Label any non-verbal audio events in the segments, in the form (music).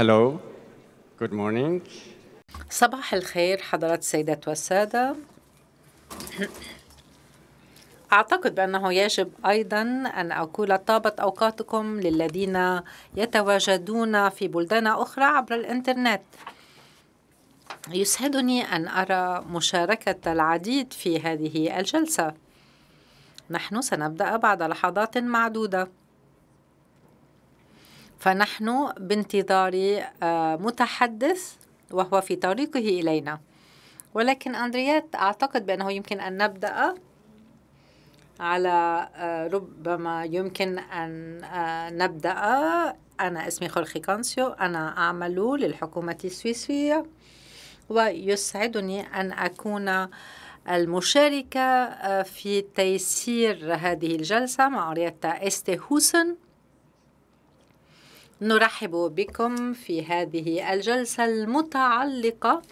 Hello. Good morning. صباح الخير حضرات السيدات والسادة. أعتقد بأنه يجب أيضا أن أقول طابت أوقاتكم للذين يتواجدون في بلدان أخرى عبر الإنترنت. يسعدني أن أرى مشاركة العديد في هذه الجلسة. نحن سنبدأ بعد لحظات معدودة. فنحن بانتظار آه، متحدث وهو في طريقه إلينا ولكن أندريات أعتقد بأنه يمكن أن نبدأ على آه، ربما يمكن أن آه، نبدأ أنا اسمي خورخي كانسيو أنا أعمل للحكومة السويسرية ويسعدني أن أكون المشاركة في تيسير هذه الجلسة مع ريتا استهوسن نرحب بكم في هذه الجلسة المتعلقة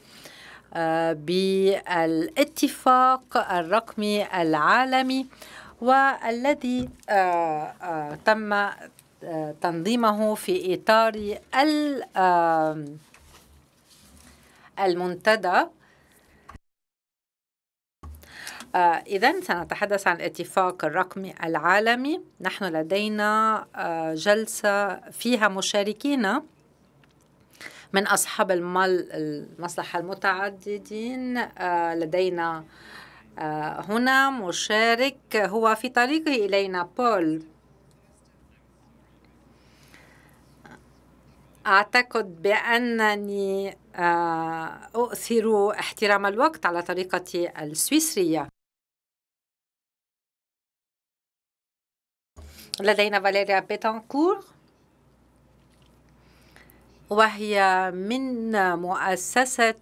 آه، بالاتفاق الرقمي العالمي والذي آه، آه، تم تنظيمه في إطار المنتدى آه، إذا سنتحدث عن الاتفاق الرقمي العالمي نحن لدينا آه، جلسة فيها مشاركين من أصحاب المصلحة المتعددين آه، لدينا هنا مشارك هو في طريقه إلينا بول أعتقد بأنني أؤثر احترام الوقت على طريقتي السويسرية لدينا فاليريا بيتانكور وهي من مؤسسة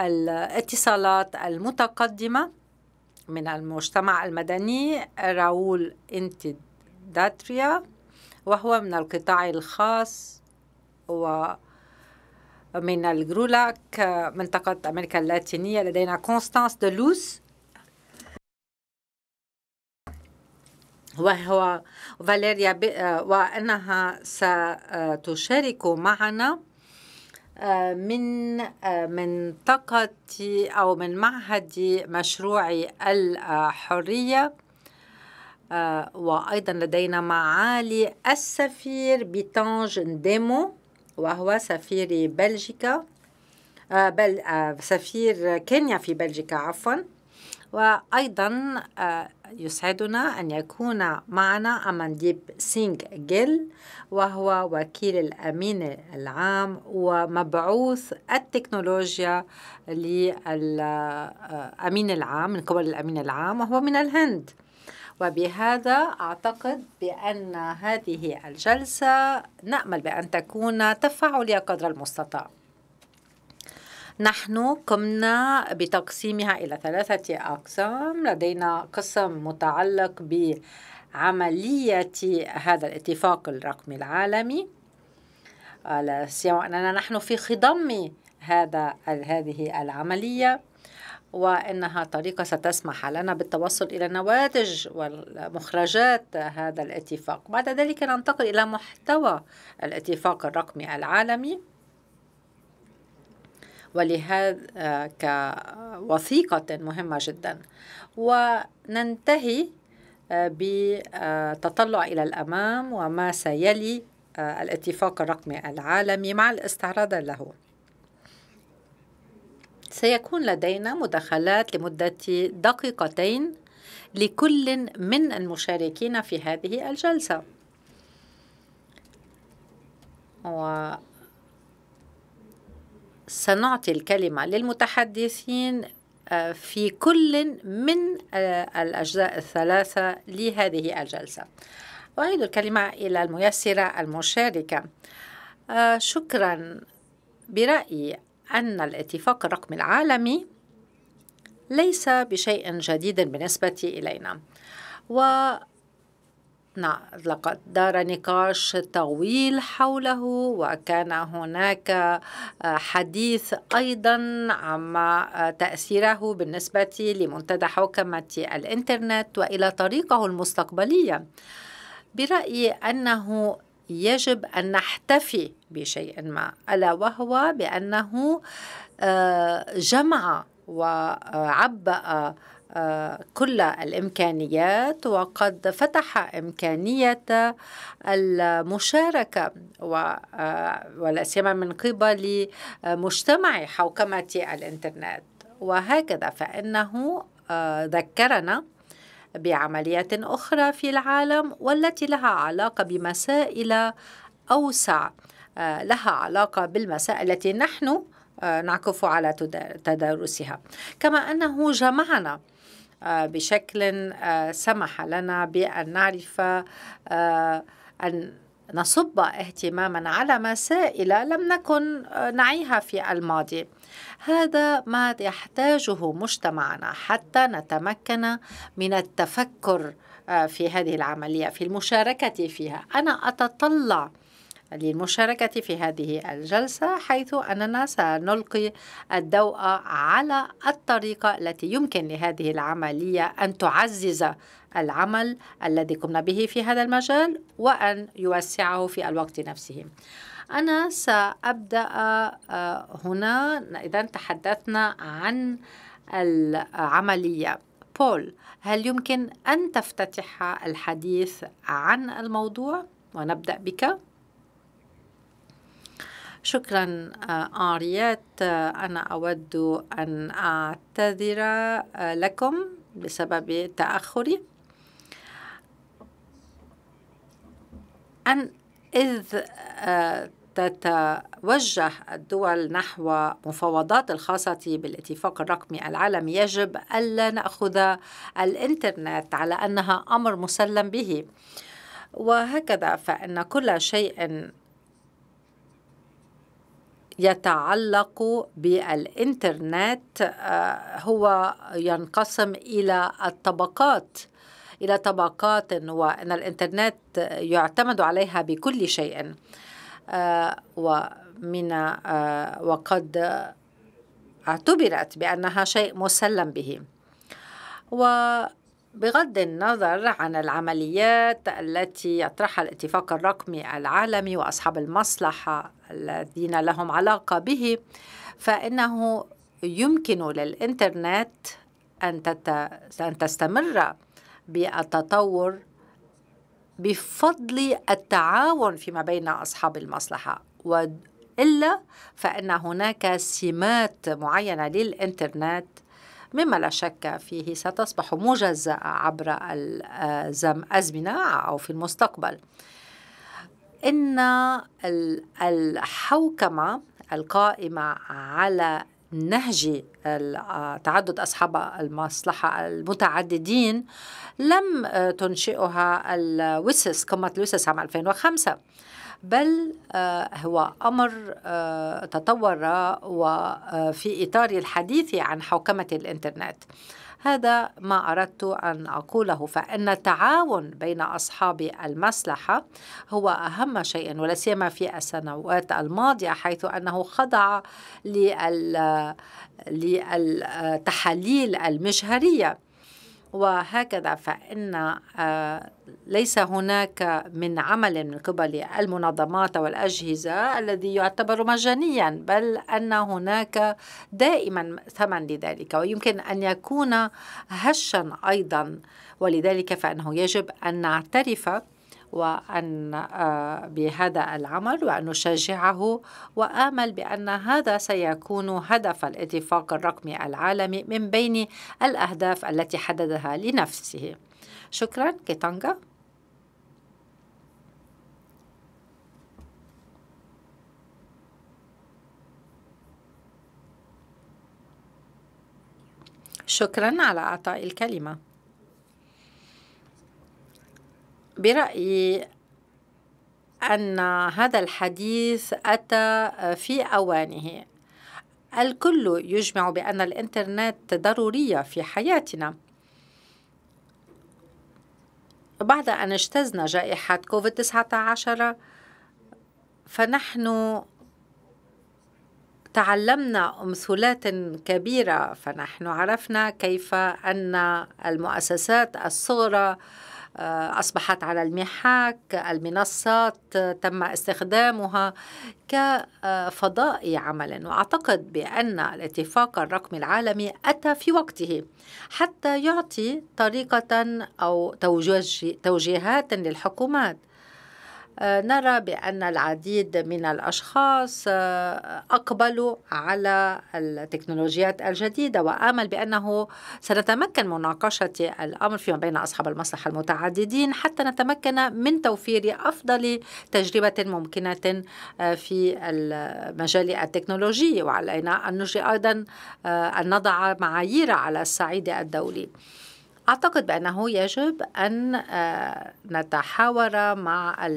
الاتصالات المتقدمة من المجتمع المدني راؤول انتداتريا وهو من القطاع الخاص ومن الجرولاك منطقة أمريكا اللاتينية لدينا كونستانس دلوس وهو فاليريا وأنها ستشارك معنا من منطقة أو من معهد مشروع الحرية وأيضا لدينا معالي السفير بيتانج ديمو وهو سفير بلجيكا بل سفير كينيا في بلجيكا عفوا وأيضا يسعدنا أن يكون معنا أمانديب سينغ جيل وهو وكيل الأمين العام ومبعوث التكنولوجيا للأمين العام من قبل الأمين العام وهو من الهند وبهذا أعتقد بأن هذه الجلسة نأمل بأن تكون تفاعلية قدر المستطاع نحن قمنا بتقسيمها إلى ثلاثة أقسام لدينا قسم متعلق بعملية هذا الاتفاق الرقمي العالمي سواء أننا نحن في خضم هذا هذه العملية وإنها طريقة ستسمح لنا بالتوصل إلى نواتج ومخرجات هذا الاتفاق بعد ذلك ننتقل إلى محتوى الاتفاق الرقمي العالمي ولهذا آه، كوثيقة مهمة جدا وننتهي آه، بتطلع آه، إلى الأمام وما سيلي الاتفاق الرقمي العالمي مع الاستعراض له سيكون لدينا مداخلات لمدة دقيقتين لكل من المشاركين في هذه الجلسة و سنعطي الكلمة للمتحدثين آه، في كل من آه، الأجزاء الثلاثة لهذه الجلسة أعيد الكلمة إلى الميسرة المشاركة آه، شكرا برأيي أن الاتفاق الرقمي العالمي ليس بشيء جديد بالنسبة إلينا و لقد دار نقاش طويل حوله وكان هناك آه، حديث أيضا عما آه، تأثيره بالنسبة لمنتدى حوكمة الإنترنت وإلى طريقه المستقبلية برأيي أنه يجب أن نحتفي بشيء ما ألا وهو بأنه آه، جمع وعبأ آه، كل الامكانيات وقد فتح امكانيه المشاركه آه، ولا سيما من قبل آه، مجتمع حوكمه الانترنت وهكذا فانه ذكرنا بعمليات اخرى في العالم والتي لها علاقه بمسائل اوسع لها علاقه بالمسائل التي نحن نعكف على تدارسها كما انه جمعنا آه، بشكل آه، سمح لنا بأن نعرف آه، أن نصب اهتماما على مسائل لم نكن نعيها في الماضي هذا ما يحتاجه مجتمعنا حتى نتمكن من التفكر في هذه العمليه في المشاركه فيها انا اتطلع للمشاركة في هذه الجلسة حيث أننا سنلقي الضوء على الطريقة التي يمكن لهذه العملية أن تعزز العمل الذي قمنا به في هذا المجال وأن يوسعه في الوقت نفسه أنا سأبدأ آه، هنا إذا تحدثنا عن العملية بول هل يمكن أن تفتتح الحديث عن الموضوع ونبدأ بك؟ شكرا آه، آريات آه، أنا أود أن أعتذر آه، لكم بسبب تأخري أن إذ تتوجه الدول نحو مفاوضات الخاصة بالاتفاق الرقمي العالمي يجب ألا نأخذ الإنترنت على أنها أمر مسلم به وهكذا فإن كل شيء يتعلق بالإنترنت آه، هو ينقسم إلى الطبقات إلى طبقات وأن الإنترنت يعتمد عليها بكل شيء آه، ومن آه، وقد اعتبرت بأنها شيء مسلم به و بغض النظر عن العمليات التي يطرحها الاتفاق الرقمي العالمي واصحاب المصلحه الذين لهم علاقه به فانه يمكن للانترنت ان ان تستمر بالتطور بفضل التعاون فيما بين اصحاب المصلحه والا فان هناك سمات معينه للانترنت مما لا شك فيه ستصبح مجزأة عبر الأزمنة أو في المستقبل إن الحوكمة القائمة على نهج تعدد أصحاب المصلحة المتعددين لم تنشئها الويسس قمة الويسس عام 2005 بل آه، هو أمر آه، تطور وفي آه، إطار الحديث عن حوكمة الإنترنت هذا ما أردت أن أقوله فإن التعاون بين أصحاب المسلحة هو أهم شيء ولا سيما في السنوات الماضية حيث أنه خضع للتحاليل المجهرية وهكذا فإن آه، ليس هناك من عمل من قبل المنظمات والأجهزة الذي يعتبر مجانيا بل أن هناك دائما ثمن لذلك ويمكن أن يكون هشا أيضا ولذلك فإنه يجب أن نعترف وأن آه، بهذا العمل وأن نشجعه وآمل بأن هذا سيكون هدف الاتفاق الرقمي العالمي من بين الأهداف التي حددها لنفسه شكرا كيتانغا شكرا على اعطاء الكلمه برأيي أن هذا الحديث أتى في أوانه الكل يجمع بأن الإنترنت ضرورية في حياتنا بعد أن اجتزنا جائحة كوفيد-19 فنحن تعلمنا أمثلات كبيرة فنحن عرفنا كيف أن المؤسسات الصغرى آه، أصبحت على المحك المنصات آه، تم استخدامها كفضاء عمل وأعتقد بأن الاتفاق الرقمي العالمي أتى في وقته حتى يعطي طريقة أو توجيهات للحكومات آه، نرى بأن العديد من الأشخاص آه، أقبلوا على التكنولوجيات الجديدة وآمل بأنه سنتمكن مناقشة الأمر فيما بين أصحاب المصلحة المتعددين حتى نتمكن من توفير أفضل تجربة ممكنة آه، في المجال التكنولوجي وعلينا أن نجري أيضا أن نضع معايير على الصعيد الدولي أعتقد بأنه يجب أن آه، نتحاور مع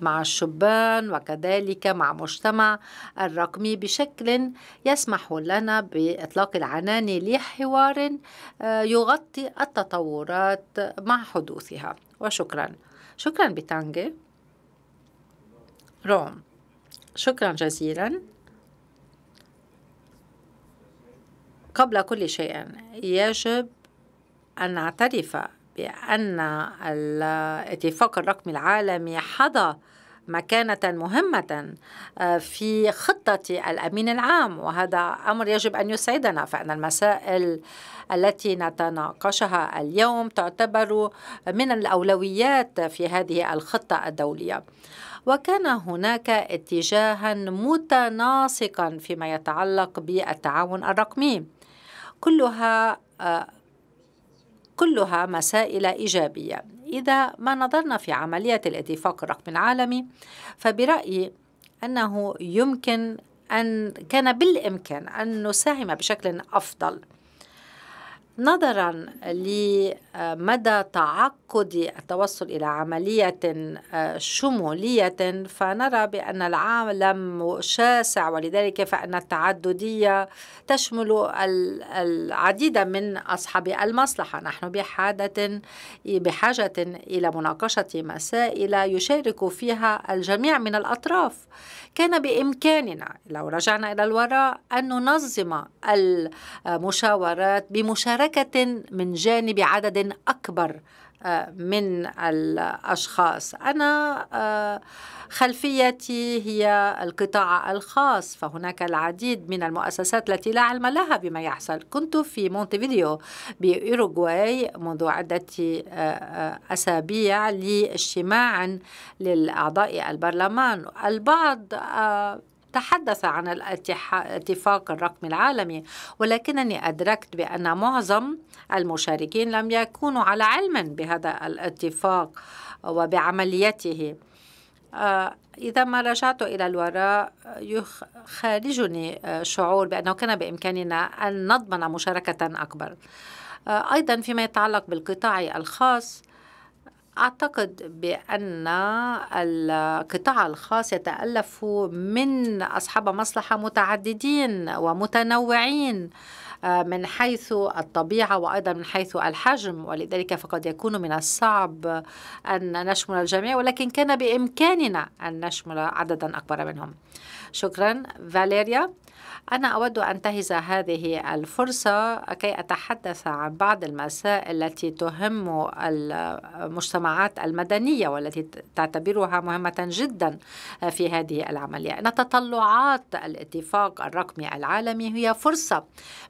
مع الشبان وكذلك مع مجتمع الرقمي بشكل يسمح لنا بإطلاق العنان لحوار آه، يغطي التطورات مع حدوثها وشكرا شكرا بتانجي روم شكرا جزيلا قبل كل شيء يجب أن نعترف بأن الاتفاق الرقمي العالمي حظى مكانة مهمة آه، في خطة الأمين العام وهذا أمر يجب أن يسعدنا فإن المسائل التي نتناقشها اليوم تعتبر من الأولويات في هذه الخطة الدولية وكان هناك اتجاها متناسقا فيما يتعلق بالتعاون الرقمي كلها آه، كلها مسائل إيجابية إذا ما نظرنا في عملية الاتفاق الرقمي العالمي فبرأيي أنه يمكن أن كان بالإمكان أن نساهم بشكل أفضل نظرا لمدى تعقد التوصل إلى عملية آه، شمولية فنرى بأن العالم شاسع ولذلك فإن التعددية تشمل العديد من أصحاب المصلحة نحن بحاجة بحاجة إلى مناقشة مسائل يشارك فيها الجميع من الأطراف كان بإمكاننا لو رجعنا إلى الوراء أن ننظم المشاورات بمشاركة ممتلكة من جانب عدد أكبر آه، من الأشخاص أنا آه، خلفيتي هي القطاع الخاص فهناك العديد من المؤسسات التي لا علم لها بما يحصل كنت في مونتفيديو بأوروغواي منذ عدة آه، أسابيع لاجتماع للأعضاء البرلمان البعض تحدث عن الاتفاق الرقمي العالمي ولكنني أدركت بأن معظم المشاركين لم يكونوا على علم بهذا الاتفاق وبعمليته آه، إذا ما رجعت إلى الوراء يخالجني آه، شعور بأنه كان بإمكاننا أن نضمن مشاركة أكبر آه، أيضا فيما يتعلق بالقطاع الخاص أعتقد بأن القطاع الخاص يتألف من أصحاب مصلحة متعددين ومتنوعين آه، من حيث الطبيعة وأيضا من حيث الحجم ولذلك فقد يكون من الصعب أن نشمل الجميع ولكن كان بإمكاننا أن نشمل عددا أكبر منهم شكرا فاليريا أنا أود أن أنتهز هذه الفرصة كي أتحدث عن بعض المسائل التي تهم المجتمعات المدنية والتي تعتبرها مهمة جدا في هذه العملية إن تطلعات الاتفاق الرقمي العالمي هي فرصة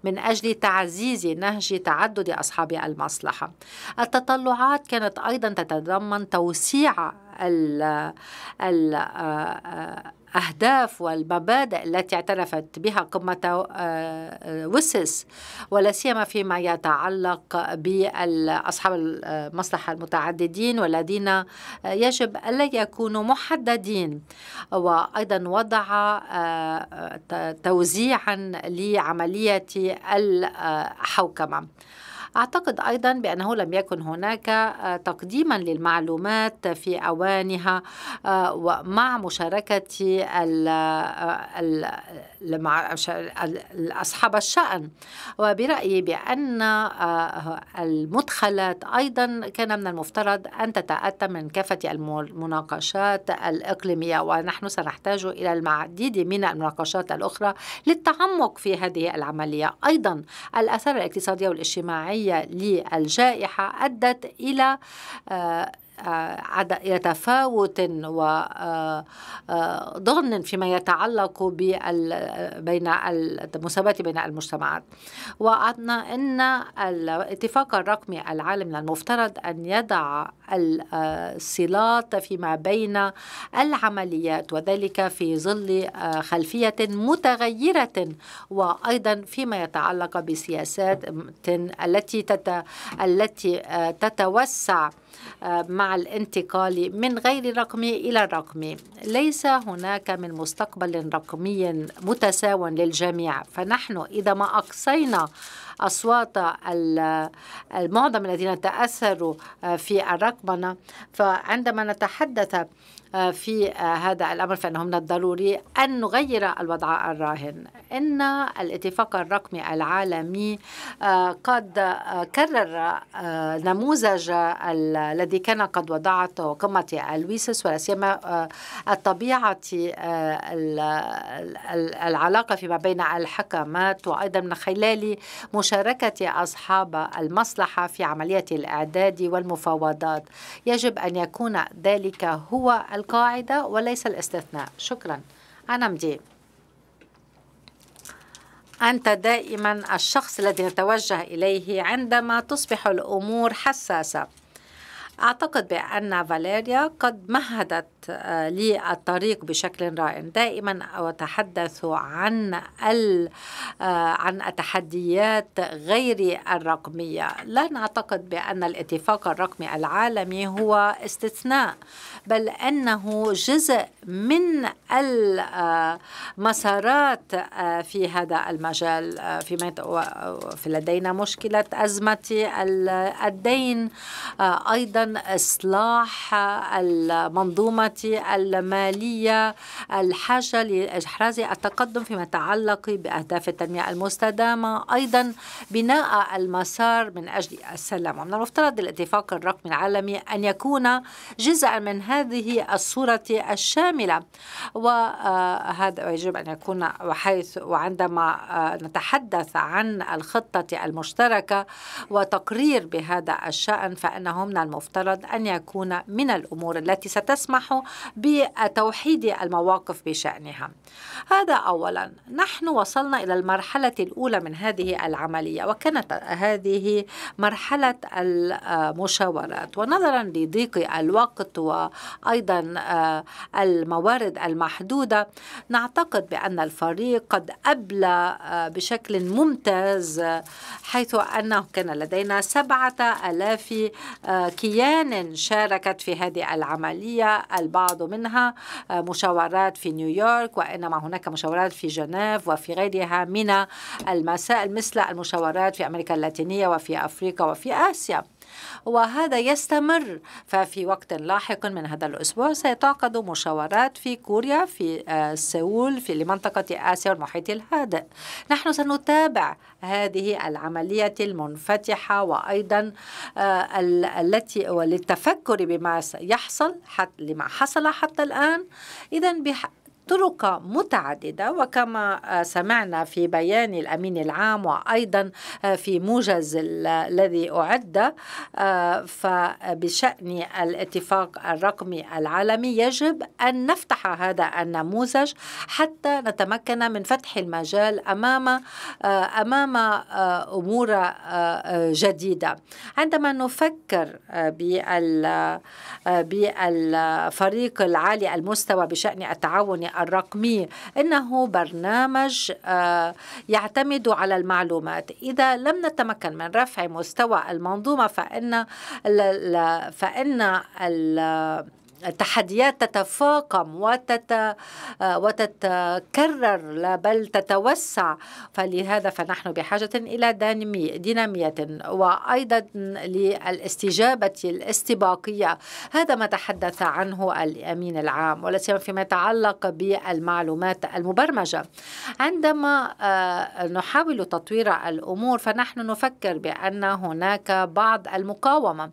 من أجل تعزيز نهج تعدد أصحاب المصلحة التطلعات كانت أيضا تتضمن توسيع ال آه، آه، الأهداف والمبادئ التي اعترفت بها قمة آه، آه، وسس ولا سيما فيما يتعلق بأصحاب المصلحة المتعددين والذين آه، يجب ألا يكونوا محددين وأيضا وضع توزيعا لعملية الحوكمة أعتقد أيضا بأنه لم يكن هناك آه، تقديما للمعلومات في أوانها آه، ومع مشاركة آه، أصحاب الشأن وبرأيي بأن المدخلات أيضا كان من المفترض أن تتأتى من كافة المناقشات الإقليمية ونحن سنحتاج إلى العديد من المناقشات الأخرى للتعمق في هذه العملية أيضا الأثار الاقتصادية والاجتماعية العالمية للجائحة أدت إلى آه، آه، يتفاوت وضغن آه، آه، فيما يتعلق بين المساواة بين المجتمعات وأعطنا أن الاتفاق الرقمي العالم من المفترض أن يضع الصلات فيما بين العمليات وذلك في ظل خلفية متغيرة وأيضا فيما يتعلق بسياسات التي التي تتوسع آه، مع الانتقال من غير الرقمي إلى الرقمي ليس هناك من مستقبل رقمي متساو للجميع فنحن إذا ما أقصينا أصوات المعظم الذين تأثروا آه، في الرقمنة فعندما نتحدث آه، في آه، هذا الأمر فإنه من الضروري أن نغير الوضع الراهن إن الاتفاق الرقمي العالمي آه، قد كرر نموذج الذي كان قد وضعته قمة الويسس ولا سيما الطبيعة العلاقة فيما بين الحكمات وأيضا من خلال مشاركة أصحاب المصلحة في عملية الإعداد والمفاوضات يجب أن يكون ذلك هو القاعدة وليس الاستثناء شكرا أنا مدي أنت دائما الشخص الذي نتوجه إليه عندما تصبح الأمور حساسة أعتقد بأن فاليريا قد مهدت آه، للطريق بشكل رائع دائما أتحدث عن آه، عن التحديات غير الرقمية لا نعتقد بأن الاتفاق الرقمي العالمي هو استثناء بل أنه جزء من المسارات آه، في هذا المجال في, لدينا مشكلة أزمة الدين أيضا إصلاح المنظومة المالية الحاجة لإحراز التقدم فيما يتعلق بأهداف التنمية المستدامة أيضا بناء المسار من أجل السلام ومن المفترض الاتفاق الرقمي العالمي أن يكون جزءا من هذه الصورة الشاملة وهذا آه، يجب أن يكون وحيث وعندما آه، نتحدث عن الخطة المشتركة وتقرير بهذا الشأن فإنه من المفترض أن يكون من الأمور التي ستسمح بتوحيد المواقف بشأنها هذا أولا نحن وصلنا إلى المرحلة الأولى من هذه العملية وكانت هذه مرحلة المشاورات ونظرا لضيق الوقت وأيضا آه، الموارد المحدودة نعتقد بأن الفريق قد أبلى آه، بشكل ممتاز حيث أنه كان لدينا سبعة ألاف آه، كيان شاركت في هذه العملية البعض منها آه، مشاورات في نيويورك وإنما هناك مشاورات في جنيف وفي غيرها من المسائل مثل المشاورات في أمريكا اللاتينية وفي أفريقيا وفي آسيا وهذا يستمر ففي وقت لاحق من هذا الأسبوع ستعقد مشاورات في كوريا في آه، سيول في لمنطقة آسيا والمحيط الهادئ نحن سنتابع هذه العملية المنفتحة وأيضا آه، التي وللتفكر بما يحصل لما حصل حتى الآن إذا طرق متعددة وكما آه، سمعنا في بيان الأمين العام وأيضا آه، في موجز الذي أعد آه، فبشأن الاتفاق الرقمي العالمي يجب أن نفتح هذا النموذج حتى نتمكن من فتح المجال أمام أمام أمور جديدة عندما نفكر بالفريق العالي المستوى بشأن التعاون الرقمي إنه برنامج آه، يعتمد على المعلومات إذا لم نتمكن من رفع مستوى المنظومة فإن فإن التحديات تتفاقم وتت وتتكرر لا بل تتوسع فلهذا فنحن بحاجة إلى دينامية وأيضا للاستجابة الاستباقية هذا ما تحدث عنه الأمين العام ولا سيما فيما يتعلق بالمعلومات المبرمجة عندما آه، نحاول تطوير الأمور فنحن نفكر بأن هناك بعض المقاومة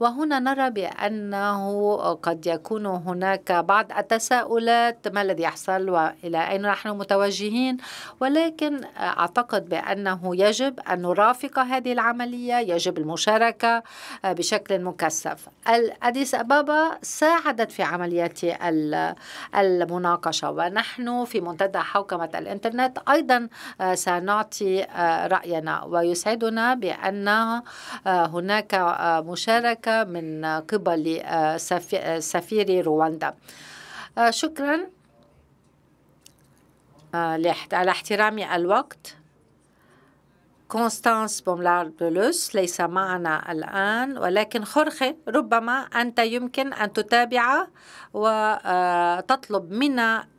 وهنا نرى بأنه قد يكون هناك بعض التساؤلات ما الذي يحصل وإلى أين نحن متوجهين ولكن أعتقد بأنه يجب أن نرافق هذه العملية يجب المشاركة بشكل مكثف أديس أبابا ساعدت في عملية المناقشة ونحن في منتدى حوكمة الإنترنت أيضا آه، سنعطي آه، رأينا ويسعدنا بأن آه، هناك مشاركة من قبل سفير سفير رواندا آه، شكرا آه، على احترام الوقت كونستانس بوملار بلوس ليس معنا الآن ولكن خورخي ربما أنت يمكن أن تتابع وتطلب آه، من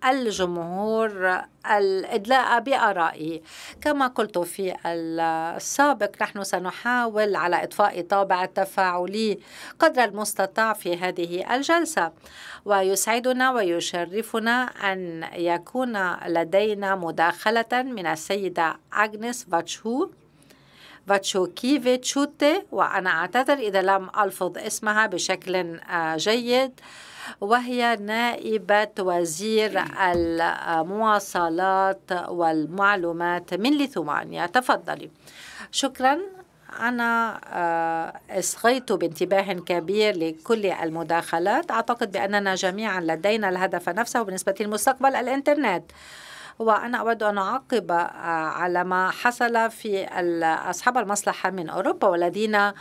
الجمهور الإدلاء بآرائي كما قلت في السابق نحن سنحاول على إطفاء طابع التفاعلي قدر المستطاع في هذه الجلسة ويسعدنا ويشرفنا أن يكون لدينا مداخلة من السيدة أغنيس فاتشو فاتشوكيفيتشوتي وأنا أعتذر إذا لم ألفظ اسمها بشكل آه، جيد وهي نائبة وزير المواصلات والمعلومات من ليثوانيا تفضلي شكرا أنا أصغيت آه، بانتباه كبير لكل المداخلات أعتقد بأننا جميعا لدينا الهدف نفسه بالنسبة للمستقبل الإنترنت وأنا أود أن أعقب آه، على ما حصل في أصحاب المصلحة من أوروبا والذين آه،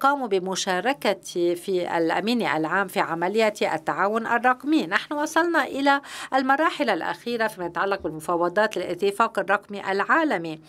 قاموا بمشاركتي في الأمين العام في عملية التعاون الرقمي نحن وصلنا إلى المراحل الأخيرة فيما يتعلق بالمفاوضات للاتفاق الرقمي العالمي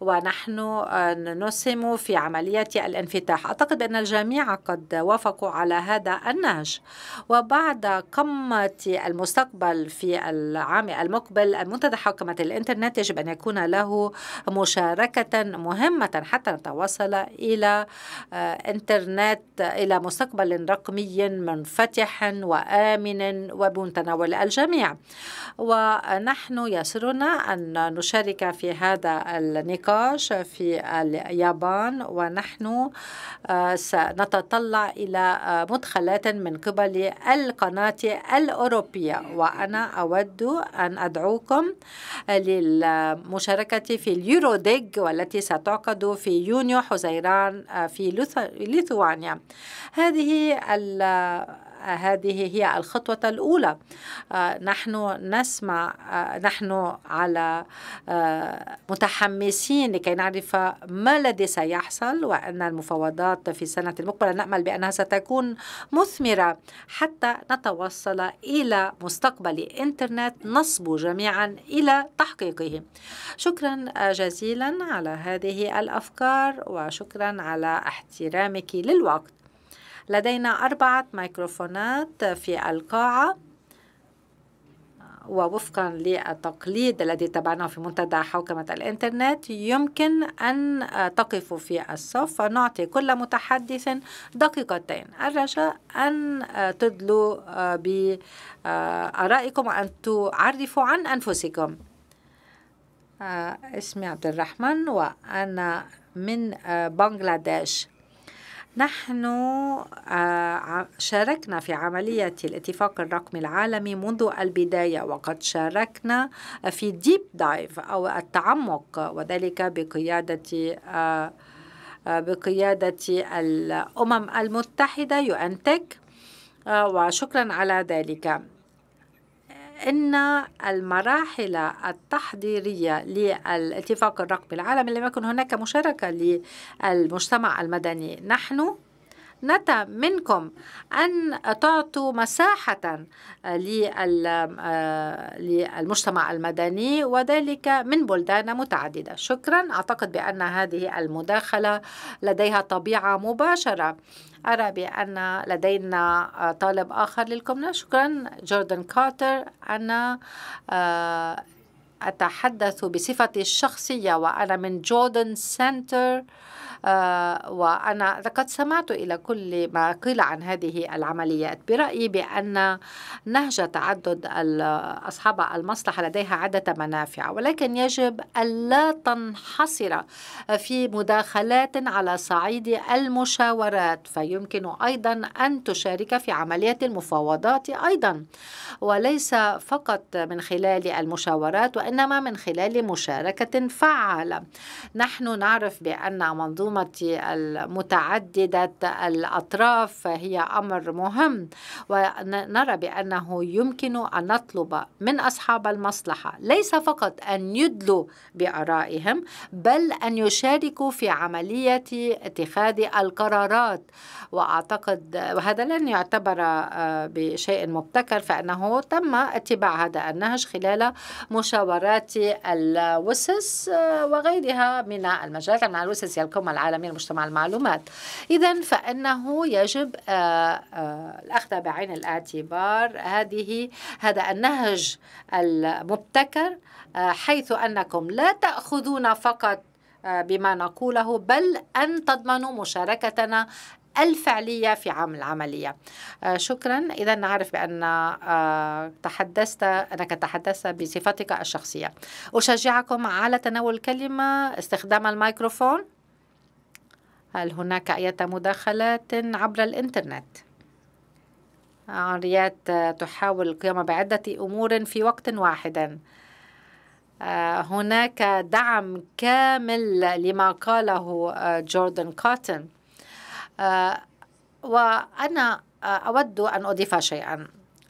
ونحن آه، نسهم في عملية الانفتاح أعتقد أن الجميع قد وافقوا على هذا النهج وبعد قمة المستقبل في العام المقبل المنتدى حوكمة الإنترنت يجب أن يكون له مشاركة مهمة حتى نتوصل إلى آه، إنترنت إلى مستقبل رقمي منفتح وآمن وبمتناول الجميع ونحن يسرنا أن نشارك في هذا النقاش في اليابان ونحن آه، سنتطلع إلى آه، مدخلات من قبل القناة الأوروبية وأنا أود أن أدعوكم للمشاركة في اليورو ديج والتي ستعقد في يونيو حزيران آه، في ليثوانيا هذه هذه هي الخطوة الأولى آه، نحن نسمع آه، نحن على آه، متحمسين لكي نعرف ما الذي سيحصل وأن المفاوضات في السنة المقبلة نأمل بأنها ستكون مثمرة حتى نتوصل إلى مستقبل إنترنت نصبو جميعا إلى تحقيقه شكرا جزيلا على هذه الأفكار وشكرا على احترامك للوقت لدينا أربعة ميكروفونات في القاعة ووفقا للتقليد الذي تبعناه في منتدى حوكمة الإنترنت يمكن أن تقفوا في الصف ونعطي كل متحدث دقيقتين الرجاء أن تدلوا بآرائكم وأن تعرفوا عن أنفسكم آه، اسمي عبد الرحمن وأنا من آه، بنغلاديش نحن آه، شاركنا في عملية الاتفاق الرقمي العالمي منذ البداية وقد شاركنا في ديب دايف أو التعمق وذلك بقيادة آه، آه، بقيادة الأمم المتحدة يو وشكرا على ذلك أن المراحل التحضيرية للاتفاق الرقمي العالمي لم يكن هناك مشاركة للمجتمع المدني نحن نتى منكم أن تعطوا مساحة آه، آه، للمجتمع المدني وذلك من بلدان متعددة شكرا أعتقد بأن هذه المداخلة لديها طبيعة مباشرة أرى بأن لدينا آه، طالب آخر للكمنة شكرا جوردن كارتر أنا أتحدث بصفتي الشخصية وأنا من جوردن سنتر آه، وأنا لقد سمعت إلى كل ما قيل عن هذه العمليات برأيي بأن نهج تعدد أصحاب المصلحة لديها عدة منافع ولكن يجب ألا تنحصر في مداخلات على صعيد المشاورات فيمكن أيضا أن تشارك في عملية المفاوضات أيضا وليس فقط من خلال المشاورات وإنما من خلال مشاركة فعالة نحن نعرف بأن منظومة الأنمطة المتعددة الأطراف هي أمر مهم ونرى بأنه يمكن أن نطلب من أصحاب المصلحة ليس فقط أن يدلوا بآرائهم بل أن يشاركوا في عملية اتخاذ القرارات وأعتقد وهذا لن يعتبر آه، بشيء مبتكر فإنه تم اتباع هذا النهج خلال مشاورات الوسس آه، وغيرها من المجالات من الوسس هي القمة العالمي لمجتمع المعلومات إذا فإنه يجب آه، آه، الأخذ بعين الاعتبار هذه هذا النهج المبتكر آه، حيث أنكم لا تأخذون فقط بما نقوله بل أن تضمنوا مشاركتنا الفعلية في عمل العملية شكرا إذا نعرف بأن تحدثت أنك تحدثت بصفتك الشخصية أشجعكم على تناول الكلمة استخدام الميكروفون هل هناك أية مداخلات عبر الإنترنت؟ عريات آه، تحاول القيام بعدة أمور في وقت واحد آه، هناك دعم كامل لما قاله آه، جوردن كوتن وأنا أود أن أضيف شيئا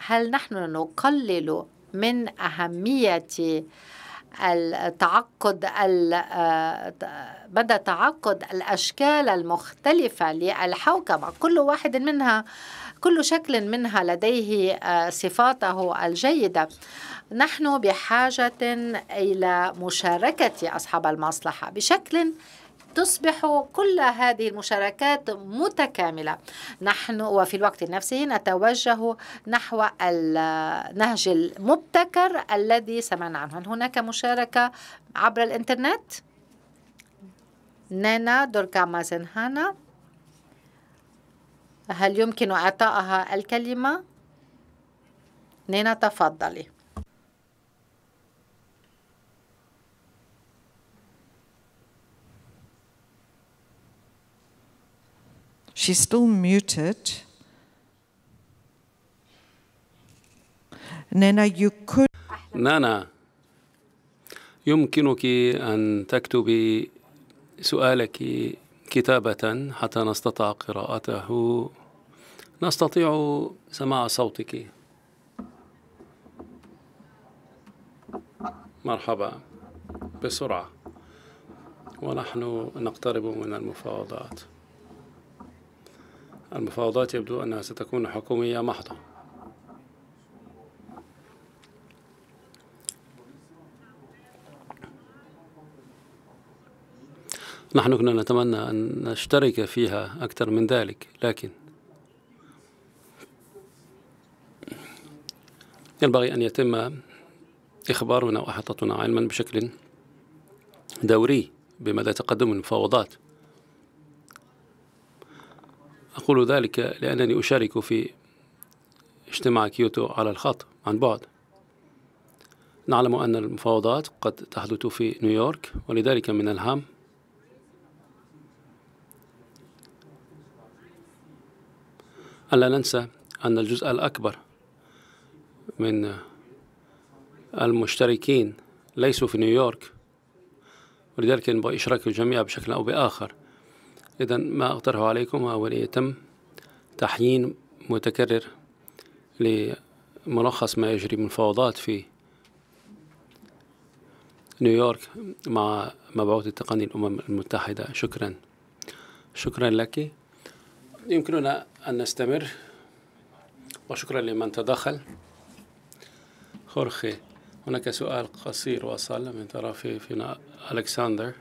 هل نحن نقلل من أهمية التعقد آه، بدا تعقد الأشكال المختلفة للحوكمة كل واحد منها كل شكل منها لديه آه، صفاته الجيدة نحن بحاجة إلى مشاركة أصحاب المصلحة بشكل تصبح كل هذه المشاركات متكاملة نحن وفي الوقت نفسه نتوجه نحو النهج المبتكر الذي سمعنا عنه هل هناك مشاركة عبر الإنترنت؟ نانا دوركا مازنهانا هل يمكن إعطائها الكلمة؟ نانا تفضلي She's still muted. Nana, you could. نانا يمكنك أن تكتبي سؤالك كتابة حتى نستطيع قراءته نستطيع سماع صوتك مرحبا بسرعة ونحن نقترب من المفاوضات المفاوضات يبدو أنها ستكون حكومية محضة نحن كنا نتمنى أن نشترك فيها أكثر من ذلك لكن ينبغي أن يتم إخبارنا وأحطتنا علما بشكل دوري بمدى تقدم المفاوضات أقول ذلك لأنني أشارك في اجتماع كيوتو على الخط عن بعد نعلم أن المفاوضات قد تحدث في نيويورك ولذلك من الهام ألا ننسى أن الجزء الأكبر من المشتركين ليسوا في نيويورك ولذلك ينبغي إشراك الجميع بشكل أو بآخر إذا ما أقترحه عليكم هو يتم تحيين متكرر لملخص ما يجري من فوضات في نيويورك مع مبعوث التقني الأمم المتحدة شكرا شكرا لك يمكننا أن نستمر وشكرا لمن تدخل خورخي هناك سؤال قصير وصل من طرف فينا ألكسندر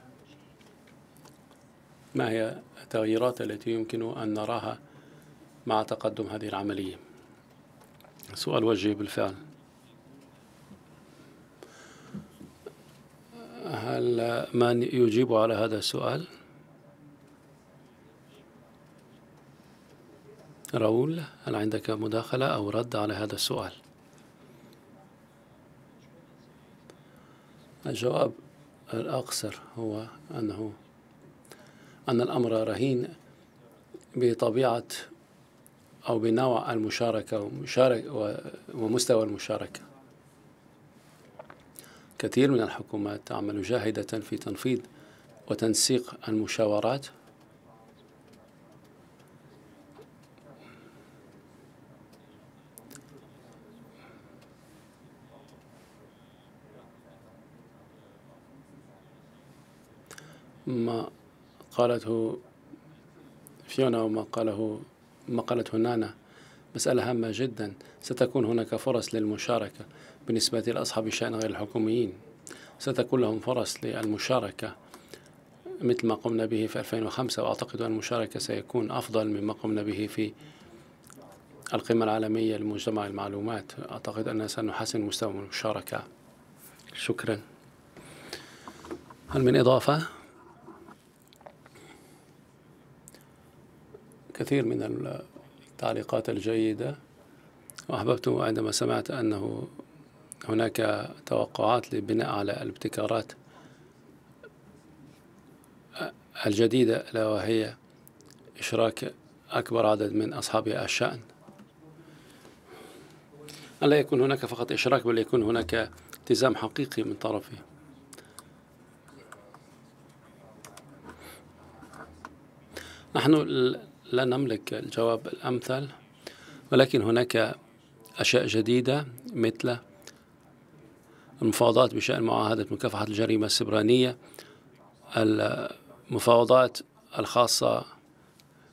ما هي التغييرات التي يمكن أن نراها مع تقدم هذه العملية سؤال وجهي بالفعل هل من يجيب على هذا السؤال راول هل عندك مداخلة أو رد على هذا السؤال الجواب الأقصر هو أنه أن الأمر رهين بطبيعة أو بنوع المشاركة ومستوى المشاركة كثير من الحكومات تعمل جاهدة في تنفيذ وتنسيق المشاورات ما قالته فيونا وما قاله ما قالته نانا مسألة هامة جدا ستكون هناك فرص للمشاركة بالنسبة لأصحاب الشأن غير الحكوميين ستكون لهم فرص للمشاركة مثل ما قمنا به في 2005 وأعتقد أن المشاركة سيكون أفضل مما قمنا به في القمة العالمية لمجتمع المعلومات أعتقد أننا سنحسن مستوى المشاركة شكرا هل من إضافة؟ كثير من التعليقات الجيدة وأحببت عندما سمعت أنه هناك توقعات لبناء على الابتكارات الجديدة ألا وهي إشراك أكبر عدد من أصحاب الشأن ألا يكون هناك فقط إشراك بل يكون هناك التزام حقيقي من طرفه نحن لا نملك الجواب الامثل ولكن هناك اشياء جديده مثل المفاوضات بشان معاهده مكافحه الجريمه السبرانيه المفاوضات الخاصه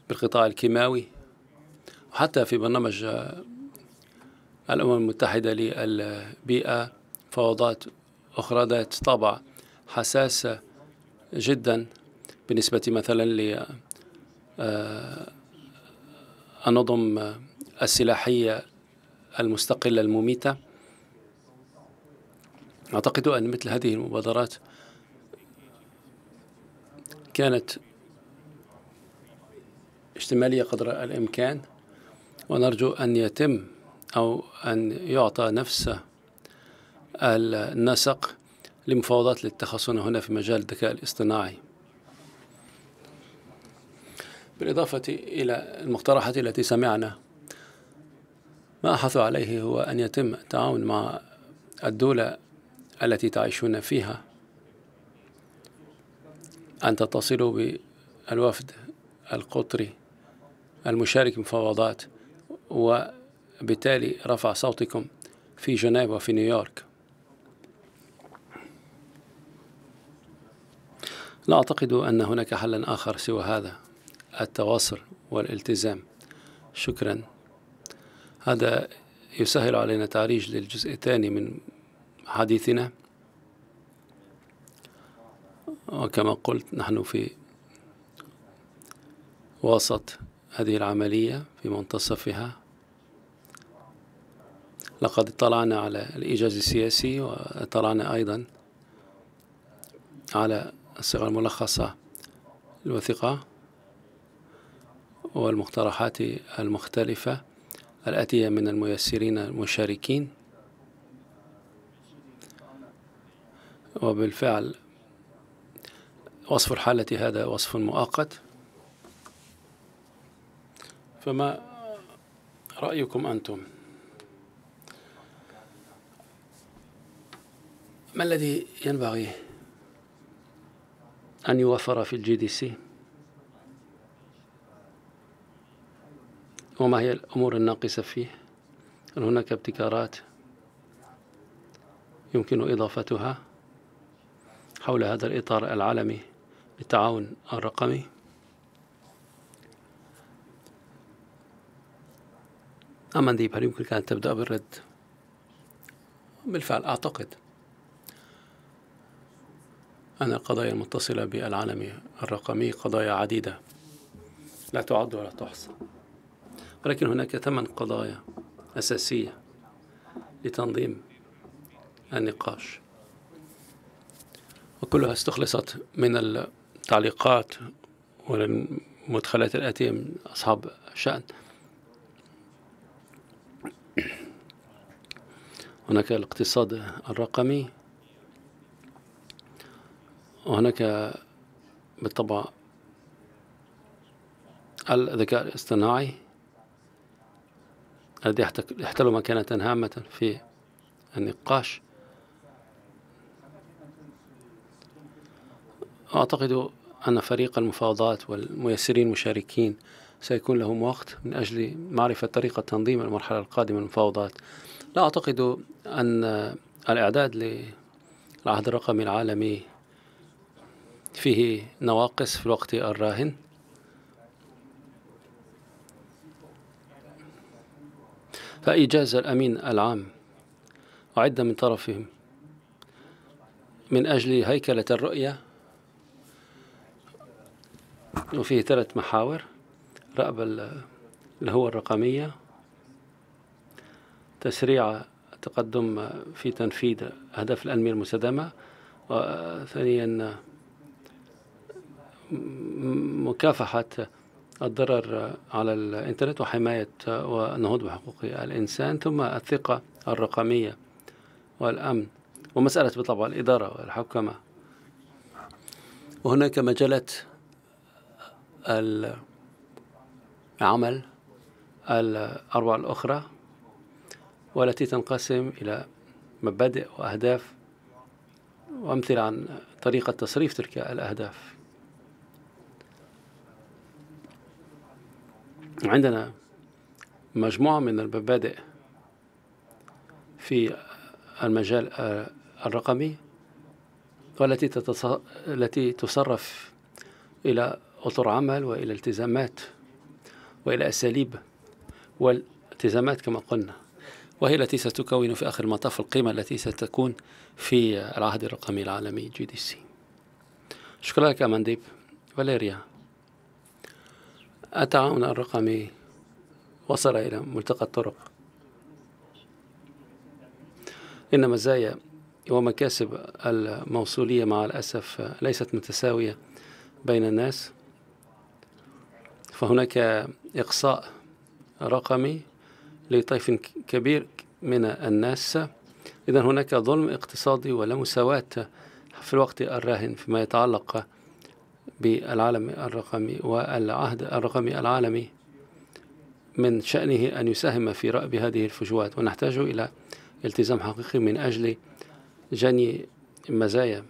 بالقطاع الكيماوي وحتى في برنامج الامم المتحده للبيئه مفاوضات اخرى ذات طابع حساس جدا بالنسبه مثلا آه، النظم السلاحية المستقلة المميتة أعتقد أن مثل هذه المبادرات كانت اجتمالية قدر الإمكان ونرجو أن يتم أو أن يعطى نفس النسق لمفاوضات للتخصص هنا في مجال الذكاء الاصطناعي بالإضافة إلى المقترحات التي سمعنا ما أحث عليه هو أن يتم التعاون مع الدولة التي تعيشون فيها أن تتصلوا بالوفد القطري المشارك مفاوضات وبالتالي رفع صوتكم في جنيف وفي نيويورك لا أعتقد أن هناك حلا آخر سوى هذا التواصل والالتزام شكرا هذا يسهل علينا تعريج للجزء الثاني من حديثنا وكما قلت نحن في وسط هذه العملية في منتصفها لقد اطلعنا على الإيجاز السياسي واطلعنا أيضا على الصيغة الملخصة الوثيقة والمقترحات المختلفة الآتية من الميسرين المشاركين وبالفعل وصف الحالة هذا وصف مؤقت فما رأيكم أنتم ما الذي ينبغي أن يوفر في الجي دي سي؟ وما هي الأمور الناقصة فيه هل هناك ابتكارات يمكن إضافتها حول هذا الإطار العالمي للتعاون الرقمي ديب هل يمكنك أن تبدأ بالرد؟ بالفعل أعتقد أن القضايا المتصلة بالعالم الرقمي قضايا عديدة لا تعد ولا تحصى ولكن هناك ثمان قضايا أساسية لتنظيم النقاش وكلها استخلصت من التعليقات والمدخلات الآتية من أصحاب الشأن هناك الاقتصاد الرقمي وهناك بالطبع الذكاء الاصطناعي الذي يحتل مكانة هامة في النقاش أعتقد أن فريق المفاوضات والميسرين المشاركين سيكون لهم وقت من أجل معرفة طريقة تنظيم المرحلة القادمة من المفاوضات لا أعتقد أن الإعداد للعهد الرقمي العالمي فيه نواقص في الوقت الراهن فإيجاز الأمين العام أعد من طرفهم من أجل هيكلة الرؤية وفيه ثلاث محاور رأب اللي هو الرقمية تسريع التقدم في تنفيذ أهداف الأنمية المستدامة وثانيا مكافحة الضرر على الإنترنت وحماية والنهوض بحقوق الإنسان ثم الثقة الرقمية والأمن ومسألة بالطبع الإدارة والحكمة وهناك مجالات العمل الأربعة الأخرى والتي تنقسم إلى مبادئ وأهداف وأمثلة عن طريقة تصريف تلك الأهداف عندنا مجموعة من المبادئ في المجال آه، الرقمي والتي التي تصرف إلى أطر عمل وإلى التزامات وإلى أساليب والتزامات كما قلنا وهي التي ستكون في آخر المطاف القيمة التي ستكون في العهد الرقمي العالمي جي دي سي شكرا لك أمانديب فاليريا التعاون الرقمي وصل إلى ملتقى الطرق إن مزايا ومكاسب الموصولية مع الأسف ليست متساوية بين الناس فهناك إقصاء رقمي لطيف كبير من الناس إذا هناك ظلم اقتصادي ولا مساواة في الوقت الراهن فيما يتعلق بالعالم الرقمي والعهد الرقمي العالمي من شأنه أن يساهم في رأب هذه الفجوات ونحتاج إلى التزام حقيقي من أجل جني مزايا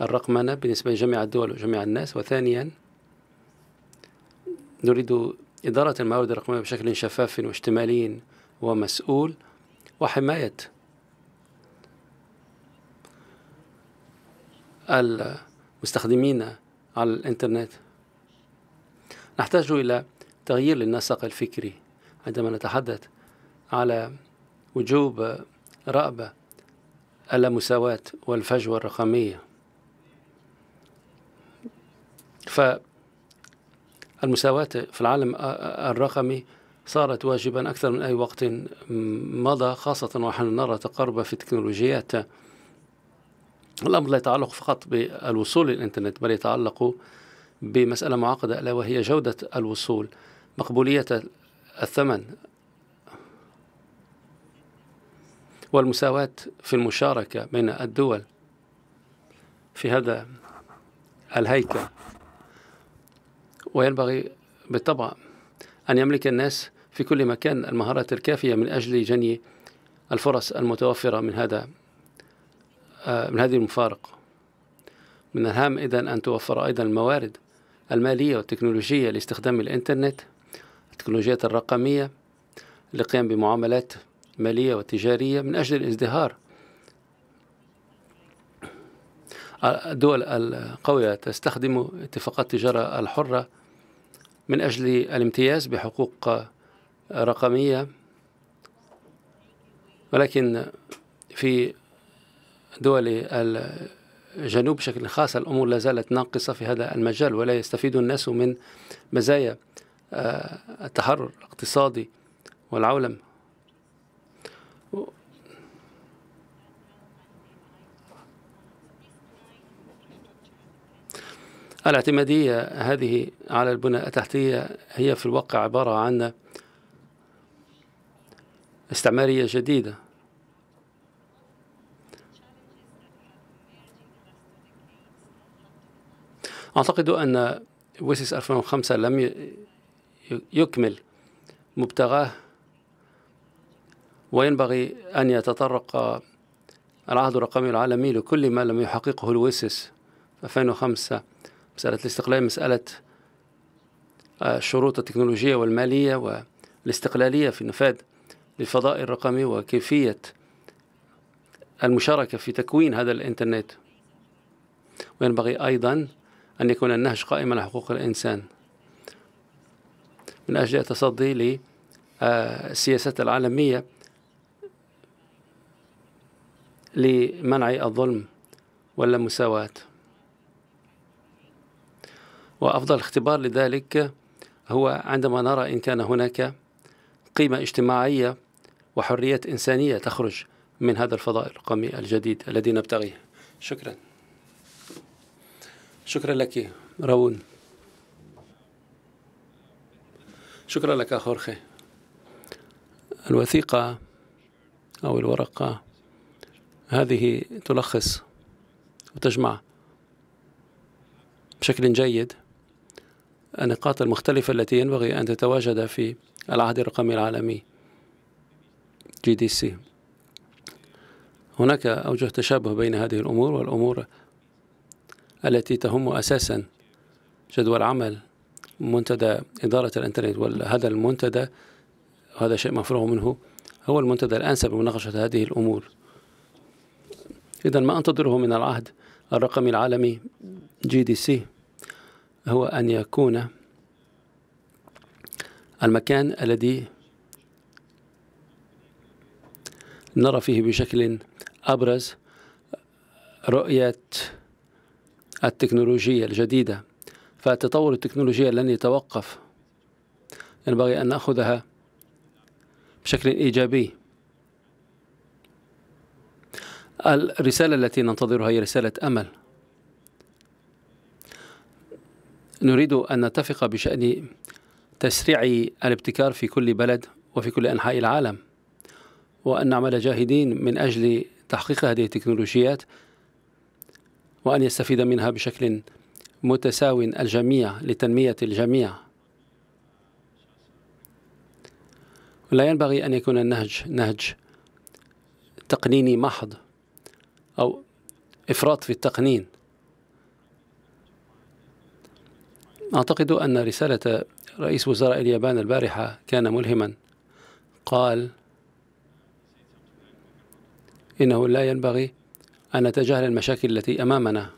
الرقمنة بالنسبة لجميع الدول وجميع الناس وثانيا نريد إدارة الموارد الرقمية بشكل شفاف واشتمالي ومسؤول وحماية المستخدمين على الإنترنت نحتاج إلى تغيير للنسق الفكري عندما نتحدث على وجوب رأبة المساواة والفجوة الرقمية فالمساواة في العالم الرقمي صارت واجبا أكثر من أي وقت مضى خاصة ونحن نرى تقرب في تكنولوجيات الأمر لا يتعلق فقط بالوصول للإنترنت بل يتعلق بمسألة معقدة ألا وهي جودة الوصول مقبولية الثمن والمساواة في المشاركة بين الدول في هذا الهيكل وينبغي بالطبع أن يملك الناس في كل مكان المهارات الكافية من أجل جني الفرص المتوفرة من هذا آه، من هذه المفارقة من الهام إذا أن توفر أيضا الموارد المالية والتكنولوجية لاستخدام الإنترنت التكنولوجيات الرقمية للقيام بمعاملات مالية وتجارية من أجل الازدهار الدول القوية تستخدم اتفاقات التجارة الحرة من أجل الامتياز بحقوق رقمية ولكن في دول الجنوب بشكل خاص الأمور لا زالت ناقصة في هذا المجال ولا يستفيد الناس من مزايا آه، التحرر الاقتصادي والعولمة الاعتمادية هذه على البنى التحتية هي في الواقع عبارة عن استعمارية جديدة أعتقد أن ويسس 2005 لم يكمل مبتغاه وينبغي أن يتطرق العهد الرقمي العالمي لكل ما لم يحققه الويسس 2005 مسألة الاستقلال مسألة الشروط آه، التكنولوجية والمالية والاستقلالية في النفاذ للفضاء الرقمي وكيفية المشاركة في تكوين هذا الإنترنت وينبغي أيضا أن يكون النهج قائما على حقوق الإنسان من أجل التصدي للسياسات آه، العالمية لمنع الظلم واللامساواة وأفضل اختبار لذلك هو عندما نرى إن كان هناك قيمة اجتماعية وحريات إنسانية تخرج من هذا الفضاء الرقمي الجديد الذي نبتغيه شكراً شكرا لك راون شكرا لك خورخي الوثيقة أو الورقة هذه تلخص وتجمع بشكل جيد النقاط المختلفة التي ينبغي أن تتواجد في العهد الرقمي العالمي جي دي سي هناك أوجه تشابه بين هذه الأمور والأمور التي تهم أساسا جدول عمل منتدى إدارة الإنترنت وهذا المنتدى وهذا شيء مفروغ منه هو المنتدى الأنسب لمناقشة هذه الأمور إذا ما أنتظره من العهد الرقمي العالمي جي دي سي هو أن يكون المكان الذي نرى فيه بشكل أبرز رؤية التكنولوجية الجديدة فالتطور التكنولوجية لن يتوقف ينبغي أن نأخذها بشكل إيجابي الرسالة التي ننتظرها هي رسالة أمل نريد أن نتفق بشأن تسريع الابتكار في كل بلد وفي كل أنحاء العالم وأن نعمل جاهدين من أجل تحقيق هذه التكنولوجيات وأن يستفيد منها بشكل متساو الجميع لتنمية الجميع لا ينبغي أن يكون النهج نهج تقنيني محض أو إفراط في التقنين أعتقد أن رسالة رئيس وزراء اليابان البارحة كان ملهما قال إنه لا ينبغي أن نتجاهل المشاكل التي أمامنا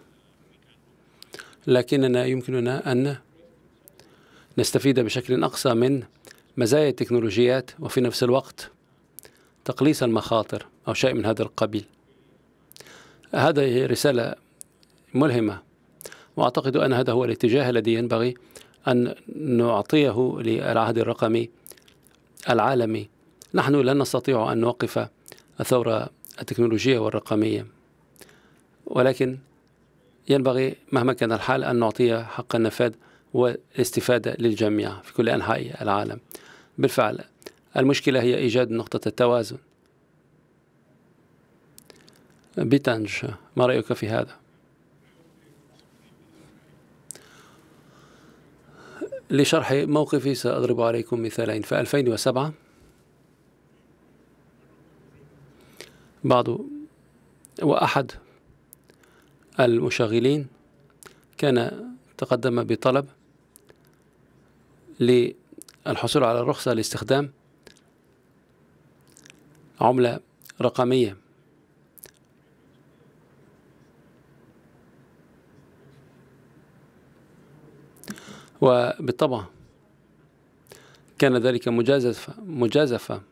لكننا يمكننا أن نستفيد بشكل أقصى من مزايا التكنولوجيات وفي نفس الوقت تقليص المخاطر أو شيء من هذا القبيل هذه رسالة ملهمة وأعتقد أن هذا هو الاتجاه الذي ينبغي أن نعطيه للعهد الرقمي العالمي نحن لن نستطيع أن نوقف الثورة التكنولوجية والرقمية ولكن ينبغي مهما كان الحال أن نعطي حق النفاذ والاستفادة للجميع في كل أنحاء العالم بالفعل المشكلة هي إيجاد نقطة التوازن بيتانج ما رأيك في هذا؟ لشرح موقفي سأضرب عليكم مثالين في 2007 بعض وأحد المشغلين كان تقدم بطلب للحصول على الرخصة لاستخدام عملة رقمية وبالطبع كان ذلك مجازفة مجازفة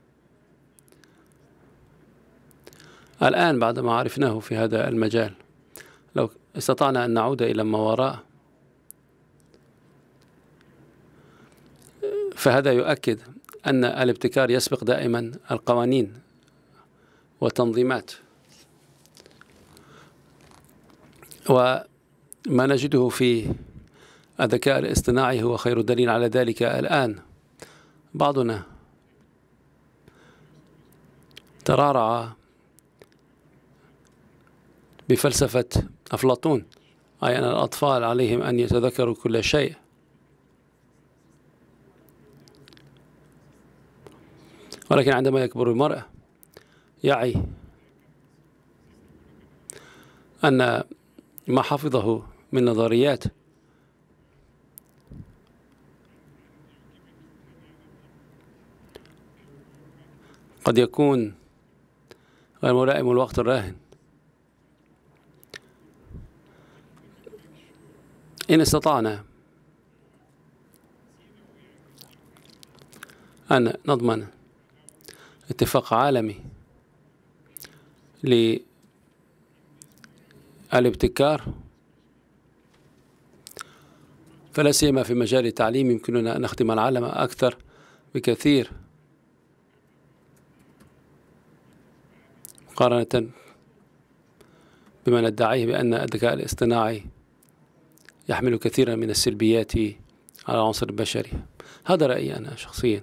الآن بعد ما عرفناه في هذا المجال لو استطعنا أن نعود إلى ما وراء فهذا يؤكد أن الابتكار يسبق دائما القوانين والتنظيمات وما نجده في الذكاء الاصطناعي هو خير دليل على ذلك الآن بعضنا ترعرع بفلسفة أفلاطون أي أن الأطفال عليهم أن يتذكروا كل شيء ولكن عندما يكبر المرء يعي أن ما حفظه من نظريات قد يكون غير ملائم الوقت الراهن إن استطعنا أن نضمن اتفاق عالمي للابتكار فلا سيما في مجال التعليم يمكننا أن نخدم العالم أكثر بكثير مقارنة بما ندعيه بأن الذكاء الاصطناعي يحمل كثيرا من السلبيات على العنصر البشري هذا رأيي أنا شخصيا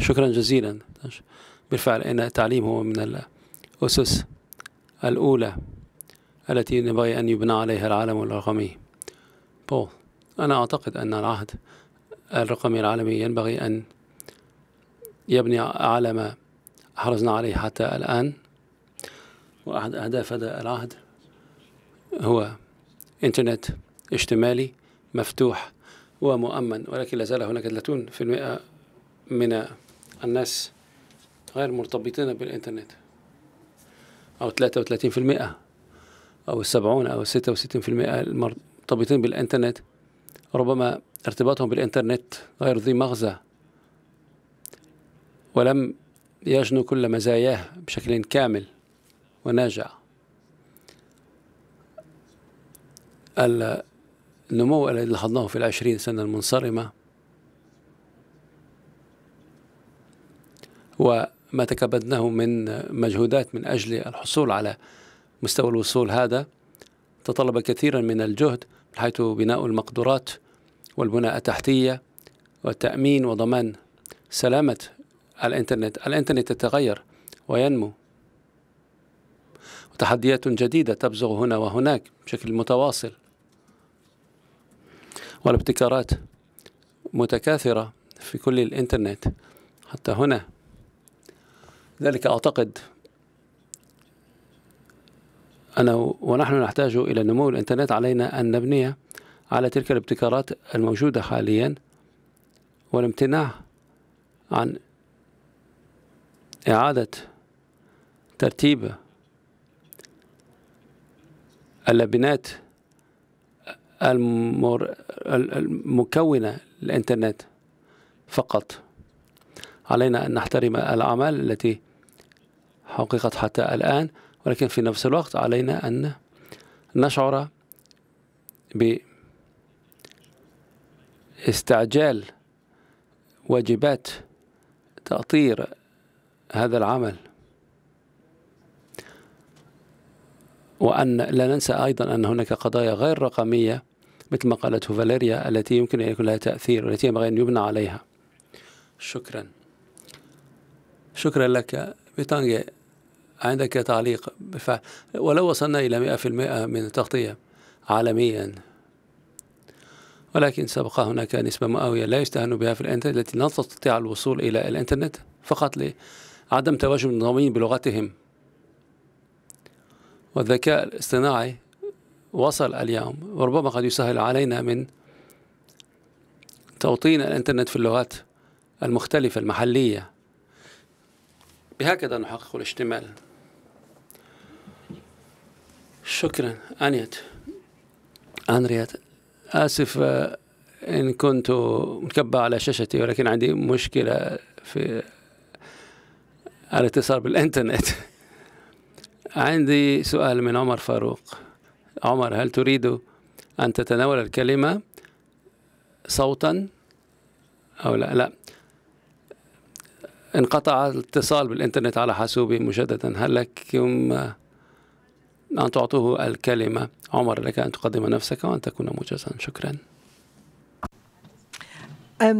شكرا جزيلا بالفعل أن التعليم هو من الأسس الأولى التي ينبغي أن يبنى عليها العالم الرقمي بول أنا أعتقد أن العهد الرقمي العالمي ينبغي أن يبني على ما حرصنا عليه حتى الآن وأحد أهداف هذا العهد هو انترنت اجتماعي مفتوح ومؤمن ولكن لا زال هناك 30% من الناس غير مرتبطين بالإنترنت أو 33% أو 70 أو 66% المرتبطين بالإنترنت ربما ارتباطهم بالإنترنت غير ذي مغزى ولم يجنوا كل مزاياه بشكل كامل وناجع النمو الذي لاحظناه في العشرين سنة المنصرمة وما تكبدناه من مجهودات من أجل الحصول على مستوى الوصول هذا تطلب كثيرا من الجهد حيث بناء المقدرات والبنى التحتية والتأمين وضمان سلامة الإنترنت الإنترنت يتغير وينمو وتحديات جديدة تبزغ هنا وهناك بشكل متواصل والابتكارات متكاثرة في كل الإنترنت حتى هنا ذلك أعتقد أنا ونحن نحتاج إلى نمو الإنترنت علينا أن نبني على تلك الابتكارات الموجودة حاليا والامتناع عن إعادة ترتيب اللبنات المر... المكونة للإنترنت فقط علينا أن نحترم الأعمال التي حققت حتى الآن ولكن في نفس الوقت علينا أن نشعر باستعجال واجبات تأطير هذا العمل وأن لا ننسى أيضا أن هناك قضايا غير رقمية مثل ما قالته فاليريا التي يمكن أن يكون لها تأثير والتي ينبغي أن يبنى عليها شكرا شكرا لك بيتانجي عندك تعليق بالفعل ولو وصلنا إلى 100% من التغطية عالميا ولكن سبق هناك نسبة مئوية لا يستهان بها في الإنترنت التي لا تستطيع الوصول إلى الإنترنت فقط لعدم تواجد النظاميين بلغتهم والذكاء الاصطناعي وصل اليوم وربما قد يسهل علينا من توطين الانترنت في اللغات المختلفة المحلية بهكذا نحقق الاشتمال شكرا أنيت أنريت آسف آه، إن كنت مكبة على شاشتي ولكن عندي مشكلة في الاتصال بالإنترنت (laughs) عندي سؤال من عمر فاروق عمر هل تريد أن تتناول الكلمة صوتا أو لا لا انقطع الاتصال بالإنترنت على حاسوبي مجددا هل لكم أن تعطوه الكلمة عمر لك أن تقدم نفسك وأن تكون موجزا شكرا um,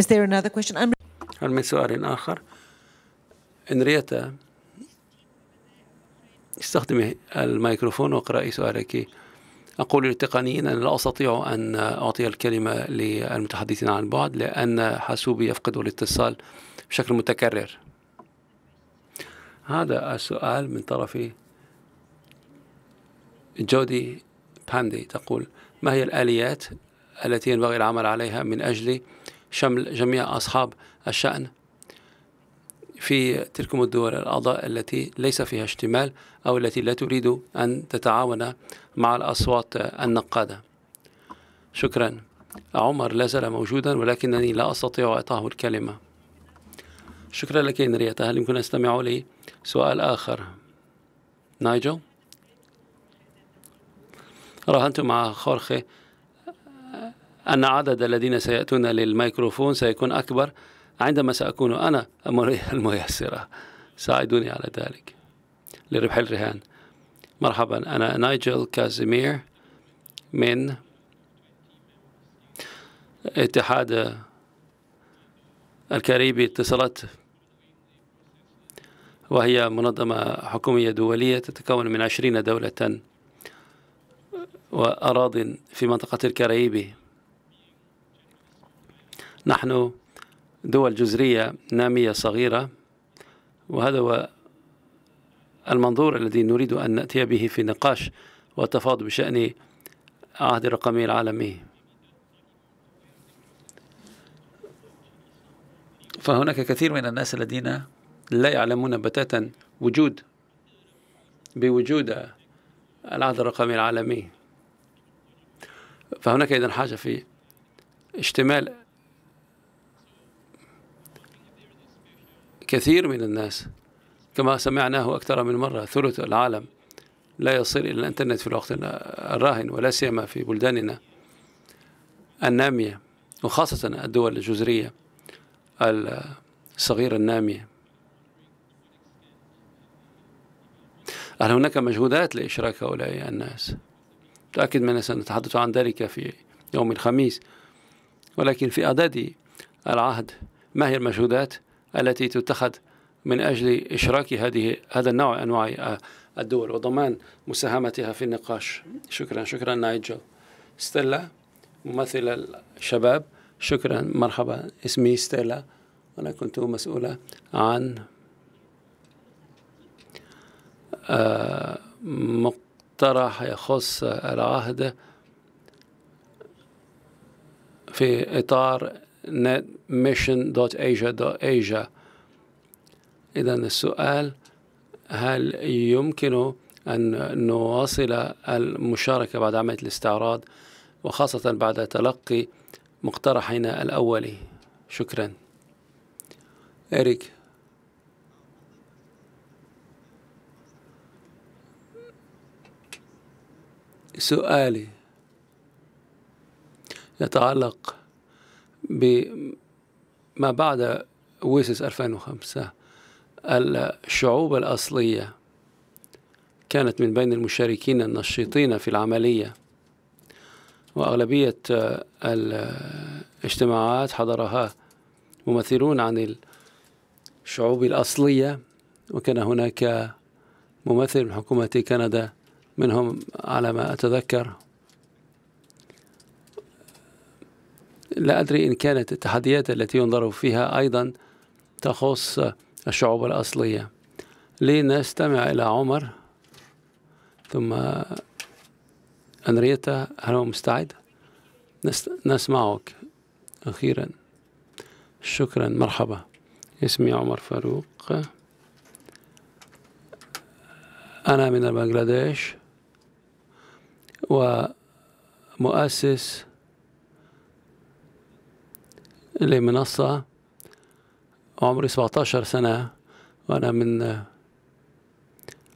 is there another question? I'm... هل من سؤال آخر؟ إنريتا استخدم الميكروفون واقرأي سؤالك أقول للتقنيين أن لا أستطيع أن أعطي الكلمة للمتحدثين عن بعد لأن حاسوبي يفقد الاتصال بشكل متكرر هذا السؤال من طرف جودي باندي تقول ما هي الآليات التي ينبغي العمل عليها من أجل شمل جميع أصحاب الشأن في تلك الدول الأعضاء التي ليس فيها اشتمال أو التي لا تريد أن تتعاون مع الأصوات النقادة شكرا عمر لا زال موجودا ولكنني لا أستطيع إعطاه الكلمة شكرا لك نريتا هل يمكن استمعوا لي سؤال آخر نايجل راهنت مع خورخي أن عدد الذين سيأتون للميكروفون سيكون أكبر عندما سأكون أنا (laughs) الميسرة ساعدوني على ذلك لربح الرهان مرحبا أنا نايجل كازيمير من اتحاد الكاريبي اتصالات وهي منظمة حكومية دولية تتكون من عشرين دولة وأراض في منطقة الكاريبي نحن دول جزرية نامية صغيرة وهذا هو المنظور الذي نريد أن نأتي به في نقاش وتفاوض بشأن عهد الرقمي العالمي فهناك كثير من الناس الذين لا يعلمون بتاتا وجود بوجود العهد الرقمي العالمي فهناك إذن حاجة في اشتمال كثير من الناس كما سمعناه أكثر من مرة ثلث العالم لا يصل إلى الإنترنت في الوقت الراهن ولا سيما في بلداننا النامية وخاصة الدول الجزرية الصغيرة النامية هل هناك مجهودات لإشراك هؤلاء الناس؟ متأكد من سنتحدث عن ذلك في يوم الخميس ولكن في أعداد العهد ما هي المجهودات التي تتخذ من أجل إشراك هذه هذا النوع أنواع آه، الدول وضمان مساهمتها في النقاش شكرا شكرا نايجل ستيلا ممثلة الشباب شكرا مرحبا اسمي ستيلا انا كنت مسؤولة عن آه، مقترح يخص العهد في إطار netmission.asia.asia إذا السؤال هل يمكن أن نواصل المشاركة بعد عملية الاستعراض وخاصة بعد تلقي مقترحنا الأولي شكرا إريك سؤالي يتعلق بما بعد ويسس 2005 الشعوب الأصلية كانت من بين المشاركين النشيطين في العملية وأغلبية آه، الاجتماعات حضرها ممثلون عن الشعوب الأصلية وكان هناك ممثل من حكومة كندا منهم على ما أتذكر لا أدري إن كانت التحديات التي ينظر فيها أيضا تخص الشعوب الأصلية لنستمع إلى عمر ثم أنريتا هل هو مستعد؟ نسمعك أخيرا شكرا مرحبا اسمي عمر فاروق أنا من بنغلاديش ومؤسس لمنصة عمري 17 سنة وأنا من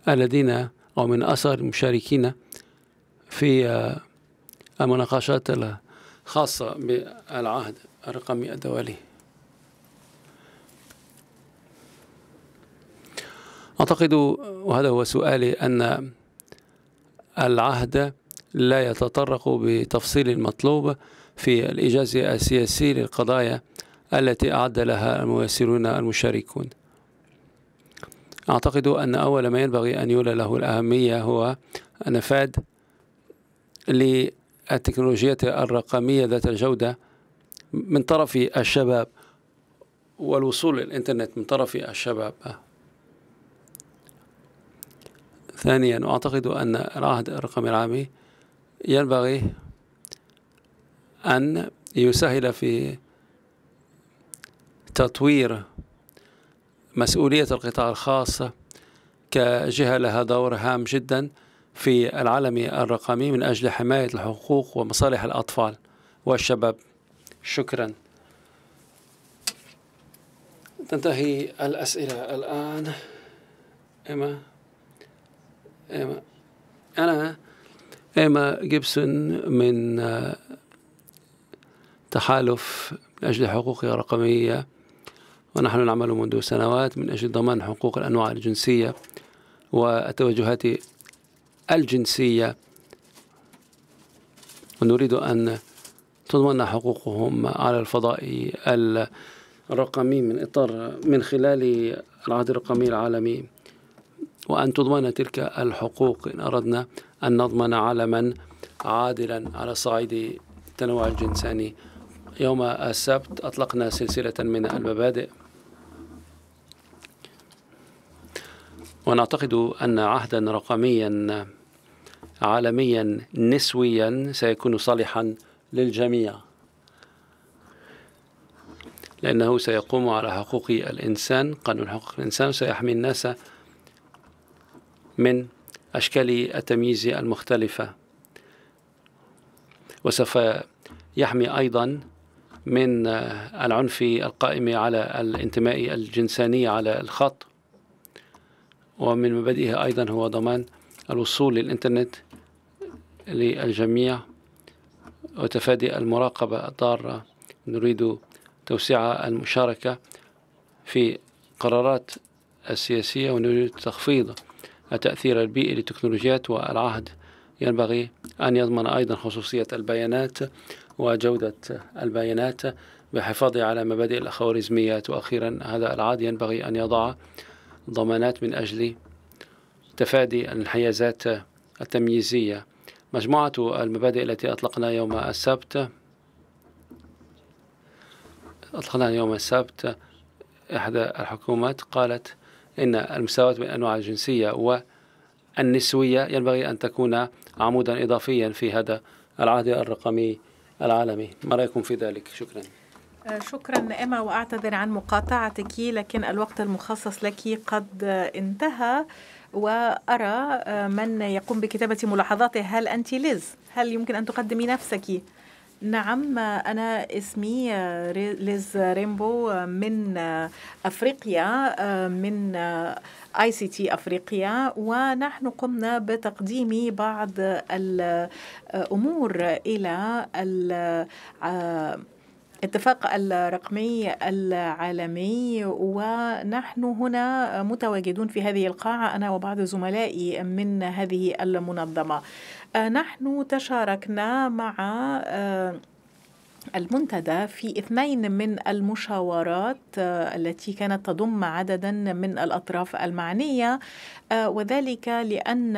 الذين أو من أثر المشاركين في المناقشات الخاصة بالعهد الرقمي الدولي أعتقد وهذا هو سؤالي أن العهد لا يتطرق بتفصيل المطلوب في الإجازة السياسي للقضايا التي أعد لها الممثلون المشاركون أعتقد أن أول ما ينبغي أن يولى له الأهمية هو نفاد للتكنولوجيا الرقمية ذات الجودة من طرف الشباب والوصول للإنترنت من طرف الشباب ثانيا أعتقد أن العهد الرقمي العامي ينبغي أن يسهل في تطوير مسؤولية القطاع الخاص كجهة لها دور هام جدا في العالم الرقمي من أجل حماية الحقوق ومصالح الأطفال والشباب شكرا تنتهي الأسئلة الآن إما إما أنا إما جيبسون من تحالف من أجل حقوقها الرقمية ونحن نعمل منذ سنوات من أجل ضمان حقوق الأنواع الجنسية والتوجهات الجنسية ونريد أن تضمن حقوقهم على الفضاء الرقمي من إطار من خلال العهد الرقمي العالمي وأن تضمن تلك الحقوق إن أردنا أن نضمن عالما عادلا على صعيد التنوع الجنساني يوم السبت أطلقنا سلسلة من المبادئ ونعتقد أن عهدا رقميا عالميا نسويا سيكون صالحا للجميع لأنه سيقوم على حقوق الإنسان قانون حقوق الإنسان سيحمي الناس من أشكال التمييز المختلفة وسوف يحمي أيضا من آه، العنف القائم على الانتماء الجنساني على الخط ومن مبادئها أيضا هو ضمان الوصول للإنترنت للجميع وتفادي المراقبة الضارة نريد توسيع المشاركة في قرارات السياسية ونريد تخفيض التأثير البيئي للتكنولوجيات والعهد ينبغي أن يضمن أيضا خصوصية البيانات وجودة البيانات بحفاظ على مبادئ الخوارزميات وأخيرا هذا العاد ينبغي أن يضع ضمانات من أجل تفادي الانحيازات التمييزية مجموعة المبادئ التي أطلقنا يوم السبت أطلقنا يوم السبت إحدى الحكومات قالت إن المساواة بين أنواع الجنسية والنسوية ينبغي أن تكون عمودا إضافيا في هذا العهد الرقمي العالمي ما رأيكم في ذلك شكرا آه، شكرا إما وأعتذر عن مقاطعتك لكن الوقت المخصص لك قد انتهى وأرى آه، من يقوم بكتابة ملاحظاته هل أنت ليز؟ هل يمكن أن تقدمي نفسك؟ نعم آه، أنا اسمي ليز ريمبو من أفريقيا من اي سي تي افريقيا ونحن قمنا بتقديم بعض الامور الى آه، اتفاق الرقمي العالمي ونحن هنا متواجدون في هذه القاعة أنا وبعض زملائي من هذه المنظمة آه، نحن تشاركنا مع آه، المنتدى في اثنين من المشاورات آه، التي كانت تضم عددا من الأطراف المعنية آه، وذلك لأن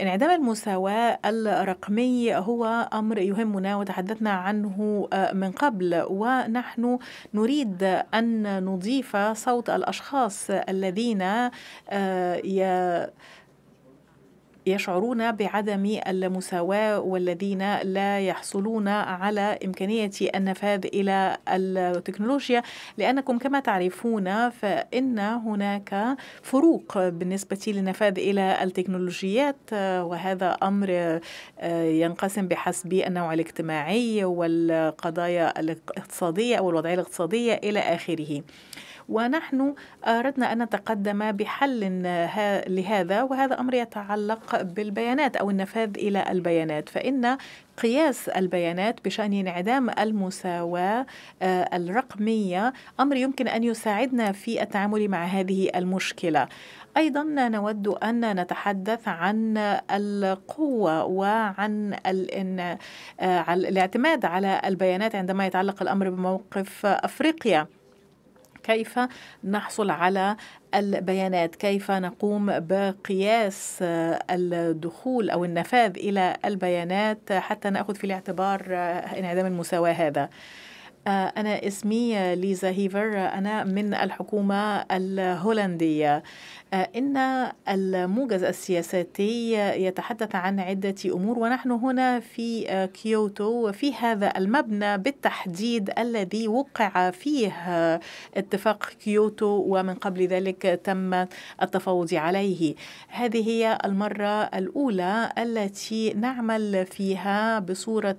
انعدام المساواة الرقمي هو أمر يهمنا وتحدثنا عنه آه، من قبل ونحن نريد أن نضيف صوت الأشخاص الذين يشعرون بعدم المساواة والذين لا يحصلون على إمكانية النفاذ إلى التكنولوجيا لأنكم كما تعرفون فإن هناك فروق بالنسبة للنفاذ إلى التكنولوجيات وهذا أمر آه، ينقسم بحسب النوع الاجتماعي والقضايا الاقتصادية أو الوضعية الاقتصادية إلى آخره. ونحن أردنا أن نتقدم بحل لهذا وهذا أمر يتعلق بالبيانات أو النفاذ إلى البيانات فإن قياس البيانات بشأن انعدام المساواة آه، الرقمية أمر يمكن أن يساعدنا في التعامل مع هذه المشكلة ايضا نود ان نتحدث عن القوه وعن آه، الاعتماد على البيانات عندما يتعلق الامر بموقف افريقيا كيف نحصل على البيانات كيف نقوم بقياس الدخول أو النفاذ إلى البيانات حتى نأخذ في الاعتبار انعدام المساواة هذا آه، أنا اسمي ليزا هيفر أنا من الحكومة الهولندية إن الموجز السياساتي يتحدث عن عدة أمور ونحن هنا في كيوتو وفي هذا المبنى بالتحديد الذي وقع فيه اتفاق كيوتو ومن قبل ذلك تم التفاوض عليه هذه هي المرة الأولى التي نعمل فيها بصورة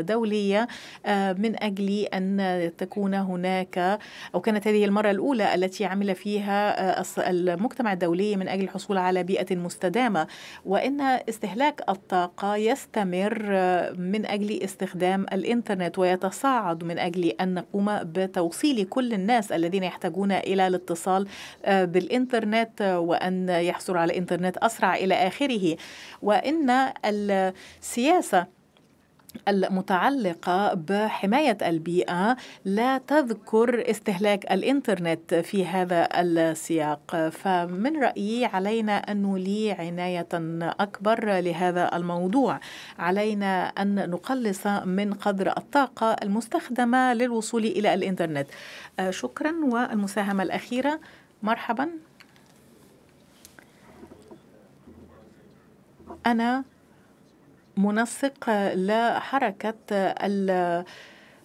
دولية آه، من أجل أن تكون هناك أو كانت هذه المرة الأولى التي عمل فيها آه، المجتمع المجتمع الدولي من أجل الحصول على بيئة مستدامة وأن استهلاك الطاقة يستمر من أجل استخدام الإنترنت ويتصاعد من أجل أن نقوم بتوصيل كل الناس الذين يحتاجون إلى الاتصال آه، بالإنترنت وأن يحصل على إنترنت أسرع إلى آخره وأن السياسة المتعلقة بحماية البيئة لا تذكر استهلاك الإنترنت في هذا السياق فمن رأيي علينا أن نولي عناية أكبر لهذا الموضوع علينا أن نقلص من قدر الطاقة المستخدمة للوصول إلى الإنترنت آه، شكرا والمساهمة الأخيرة مرحبا أنا منسق لحركة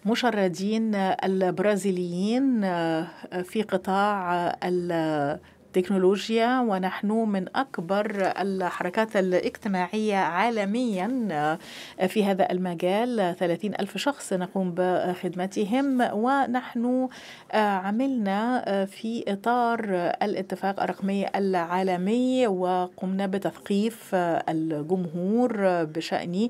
المشردين البرازيليين في قطاع التكنولوجيا ونحن من أكبر الحركات الاجتماعية عالميا آه، في هذا المجال 30 ألف شخص نقوم بخدمتهم ونحن آه، عملنا آه، في إطار الاتفاق الرقمي العالمي وقمنا بتثقيف الجمهور بشأن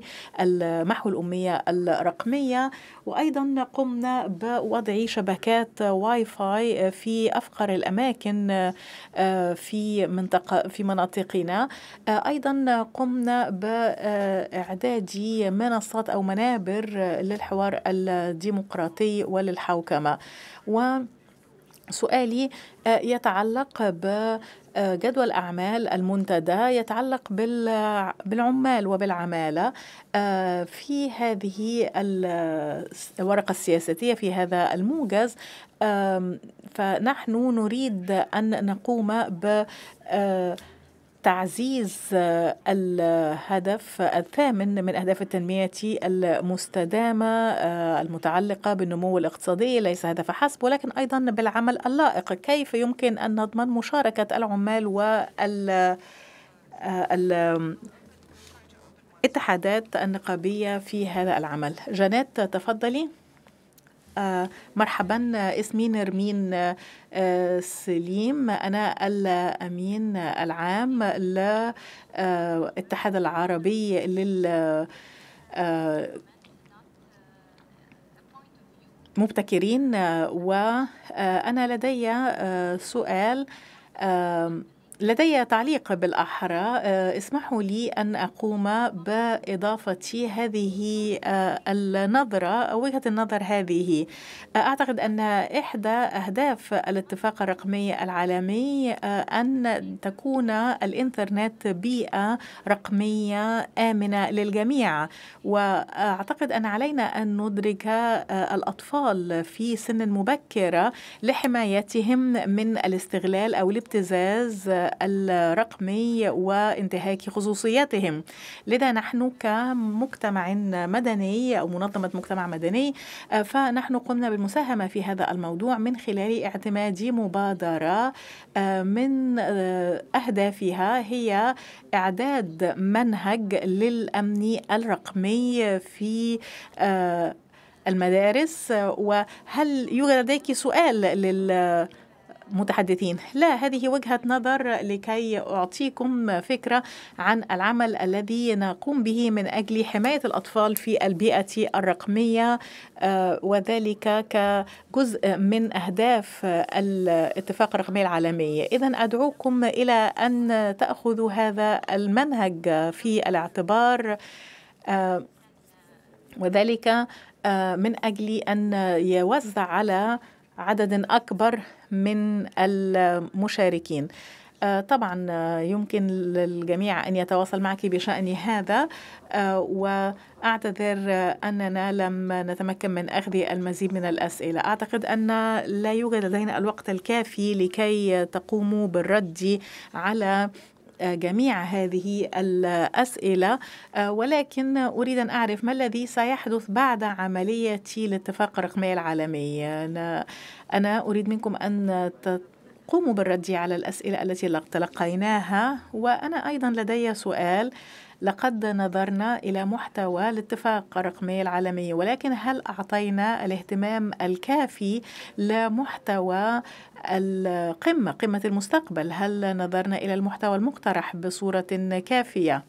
محو الأمية الرقمية وأيضا قمنا بوضع شبكات واي فاي في أفقر الأماكن آه، في منطقة في مناطقنا آه، أيضا قمنا بإعداد منصات أو منابر للحوار الديمقراطي وللحوكمة و سؤالي آه، يتعلق ب آه، جدول أعمال المنتدى يتعلق بالعمال وبالعمالة آه، في هذه الورقة السياسية في هذا الموجز فنحن نريد أن نقوم ب تعزيز آه، الهدف الثامن من أهداف التنمية المستدامة آه، المتعلقة بالنمو الاقتصادي ليس هدف حسب ولكن أيضا بالعمل اللائق كيف يمكن أن نضمن مشاركة العمال وال الاتحادات آه، النقابية في هذا العمل جنات تفضلي مرحبا اسمي نرمين آه، سليم أنا الأمين العام للاتحاد العربي لل آه، مبتكرين وأنا آه، لدي سؤال لدي تعليق بالأحرى آه، اسمحوا لي أن أقوم بإضافة هذه آه، النظرة أو وجهة النظر هذه آه، أعتقد أن إحدى أهداف الاتفاق الرقمي العالمي أن تكون الإنترنت بيئة رقمية آمنة للجميع وأعتقد أن علينا أن ندرك الأطفال في سن مبكرة لحمايتهم من الاستغلال أو الابتزاز الرقمي وانتهاك خصوصياتهم لذا نحن كمجتمع مدني أو منظمة مجتمع مدني آه، فنحن قمنا بالمساهمة في هذا الموضوع من خلال اعتماد مبادرة آه، من آه، أهدافها هي إعداد منهج للأمن الرقمي في المدارس وهل يوجد لديك سؤال لل متحدثين لا هذه وجهة نظر لكي أعطيكم فكرة عن العمل الذي نقوم به من أجل حماية الأطفال في البيئة الرقمية آه، وذلك كجزء من أهداف الاتفاق الرقمي العالمي إذا أدعوكم إلى أن تأخذوا هذا المنهج في الاعتبار آه، وذلك آه، من أجل أن يوزع على عدد أكبر من المشاركين آه، طبعا آه، يمكن للجميع أن يتواصل معك بشأن هذا آه، وأعتذر أننا لم نتمكن من أخذ المزيد من الأسئلة أعتقد أن لا يوجد لدينا الوقت الكافي لكي تقوموا بالرد على جميع هذه الأسئلة آه، ولكن أريد أن أعرف ما الذي سيحدث بعد عملية الاتفاق الرقمي العالمي أنا, أريد منكم أن تقوموا بالرد على الأسئلة التي تلقيناها وأنا أيضا لدي سؤال لقد نظرنا إلى محتوى الاتفاق الرقمي العالمي ولكن هل أعطينا الاهتمام الكافي لمحتوى القمة قمة المستقبل هل نظرنا إلى المحتوى المقترح بصورة كافية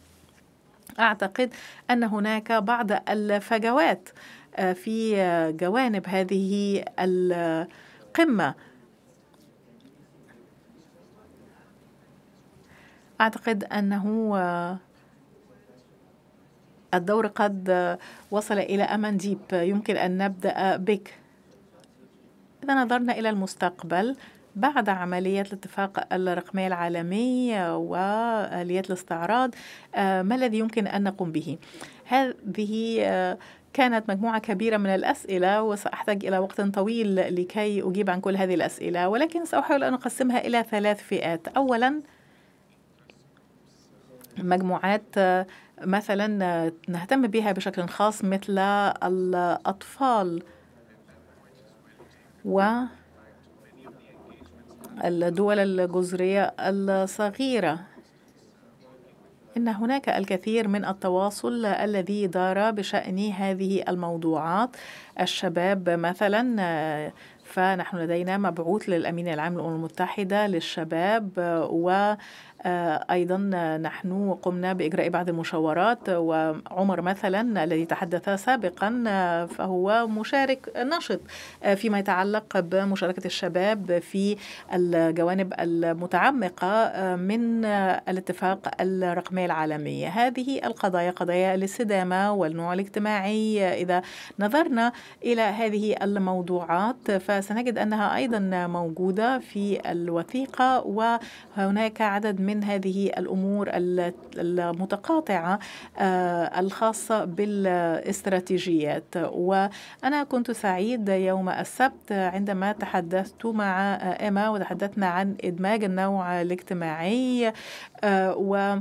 أعتقد أن هناك بعض الفجوات آه، في جوانب هذه القمة أعتقد أنه آه، الدور قد وصل إلى أمانديب يمكن أن نبدأ بك إذا نظرنا إلى المستقبل بعد عملية الاتفاق الرقمي العالمي وآليات الاستعراض آه، ما الذي يمكن أن نقوم به؟ هذه آه، كانت مجموعة كبيرة من الأسئلة وسأحتاج إلى وقت طويل لكي أجيب عن كل هذه الأسئلة ولكن سأحاول أن أقسمها إلى ثلاث فئات أولا مجموعات آه، مثلا نهتم بها بشكل خاص مثل الأطفال و الدول الجزرية الصغيرة إن هناك الكثير من التواصل الذي دار بشأن هذه الموضوعات الشباب مثلا فنحن لدينا مبعوث للأمين العام للأمم المتحدة للشباب و آه، أيضا نحن قمنا بإجراء بعض المشاورات وعمر مثلا الذي تحدث سابقا آه، فهو مشارك نشط آه، فيما يتعلق بمشاركة الشباب في الجوانب المتعمقة من الاتفاق الرقمي العالمي هذه القضايا قضايا الاستدامة والنوع الاجتماعي إذا نظرنا إلى هذه الموضوعات فسنجد أنها أيضا موجودة في الوثيقة وهناك عدد من من هذه الأمور المتقاطعة آه، الخاصة بالاستراتيجيات وأنا كنت سعيد يوم السبت عندما تحدثت مع إما وتحدثنا عن إدماج النوع الاجتماعي آه، و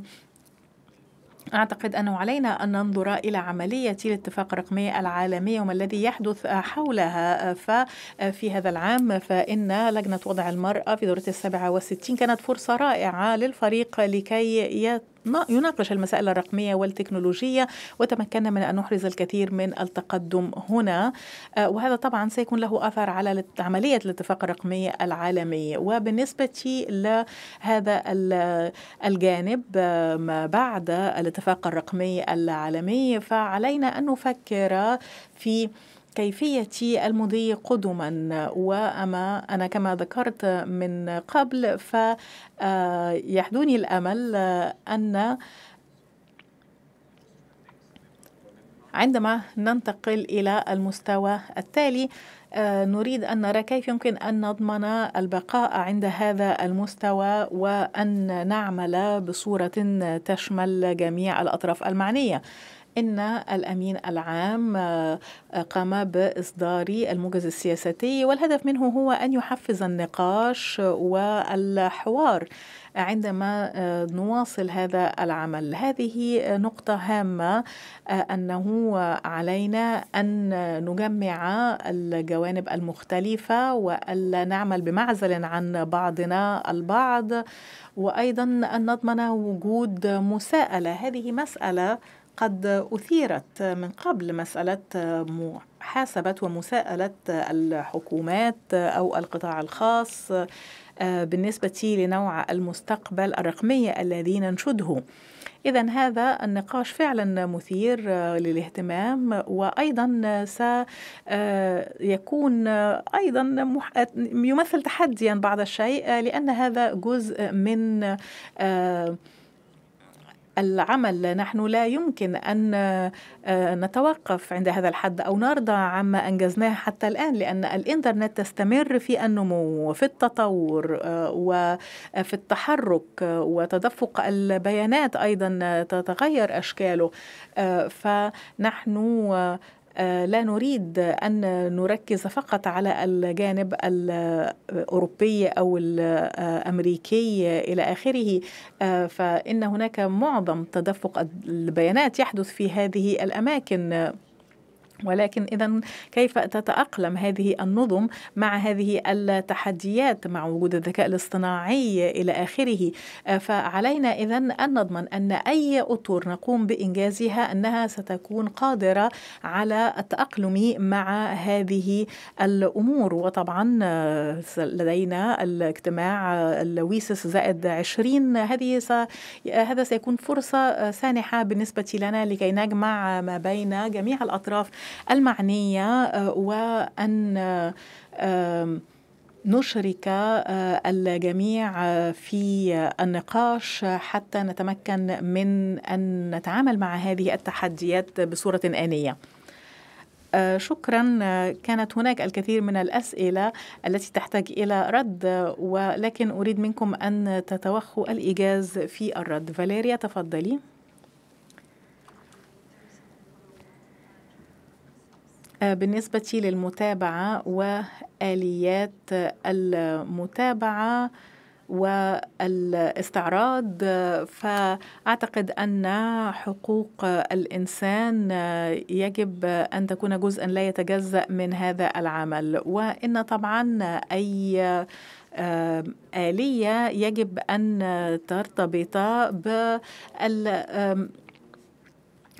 أعتقد أنه علينا أن ننظر إلى عملية الاتفاق الرقمي العالمي وما الذي يحدث حولها ففي هذا العام فإن لجنة وضع المرأة في دورة السابعة والستين كانت فرصة رائعة للفريق لكي يت ما يناقش المسائل الرقمية والتكنولوجية وتمكنا من أن نحرز الكثير من التقدم هنا آه، وهذا طبعا سيكون له أثر على عملية الاتفاق الرقمي العالمي وبالنسبة لهذا الجانب آه، ما بعد الاتفاق الرقمي العالمي فعلينا أن نفكر في كيفية المضي قدما وأما أنا كما ذكرت من قبل فيحدوني آه، الأمل آه، أن عندما ننتقل إلى المستوى التالي آه، نريد أن نرى كيف يمكن أن نضمن البقاء عند هذا المستوى وأن نعمل بصورة تشمل جميع الأطراف المعنية إن الأمين العام آه، قام بإصدار الموجز السياساتي والهدف منه هو أن يحفز النقاش والحوار عندما آه، نواصل هذا العمل هذه نقطة هامة آه، أنه علينا أن نجمع الجوانب المختلفة وألا نعمل بمعزل عن بعضنا البعض وأيضا أن نضمن وجود مساءلة هذه مسألة قد أثيرت من قبل مسألة محاسبة ومساءلة الحكومات أو القطاع الخاص آه، بالنسبة لنوع المستقبل الرقمي الذي ننشده إذا هذا النقاش فعلا مثير آه، للاهتمام وأيضا سيكون آه، أيضا يمثل تحديا بعض الشيء لأن هذا جزء من العمل نحن لا يمكن أن آه، نتوقف عند هذا الحد أو نرضى عما أنجزناه حتى الآن لأن الإنترنت تستمر في النمو وفي التطور آه، وفي التحرك آه، وتدفق البيانات أيضا تتغير أشكاله فنحن آه، لا نريد أن نركز فقط على الجانب الأوروبي أو الأمريكي إلى آخره آه، فإن هناك معظم تدفق البيانات يحدث في هذه الأماكن ولكن إذا كيف تتأقلم هذه النظم مع هذه التحديات مع وجود الذكاء الاصطناعي إلى آخره آه، فعلينا إذا أن نضمن أن أي أطر نقوم بإنجازها أنها ستكون قادرة على التأقلم مع هذه الأمور وطبعا آه، لدينا الاجتماع الويسس زائد 20 هذه س... آه، هذا سيكون فرصة سانحة بالنسبة لنا لكي نجمع ما بين جميع الأطراف المعنيه آه، وان نشرك آه، الجميع آه، في النقاش حتى نتمكن من ان نتعامل مع هذه التحديات بصوره انيه شكرا كانت هناك الكثير من الاسئله التي تحتاج الى رد ولكن اريد منكم ان تتوخوا الايجاز في الرد فاليريا تفضلي آه، بالنسبة للمتابعة وآليات المتابعة والاستعراض فاعتقد ان حقوق الانسان آه، يجب ان تكون جزءا لا يتجزا من هذا العمل وان طبعا اي آه، اليه يجب ان ترتبط بال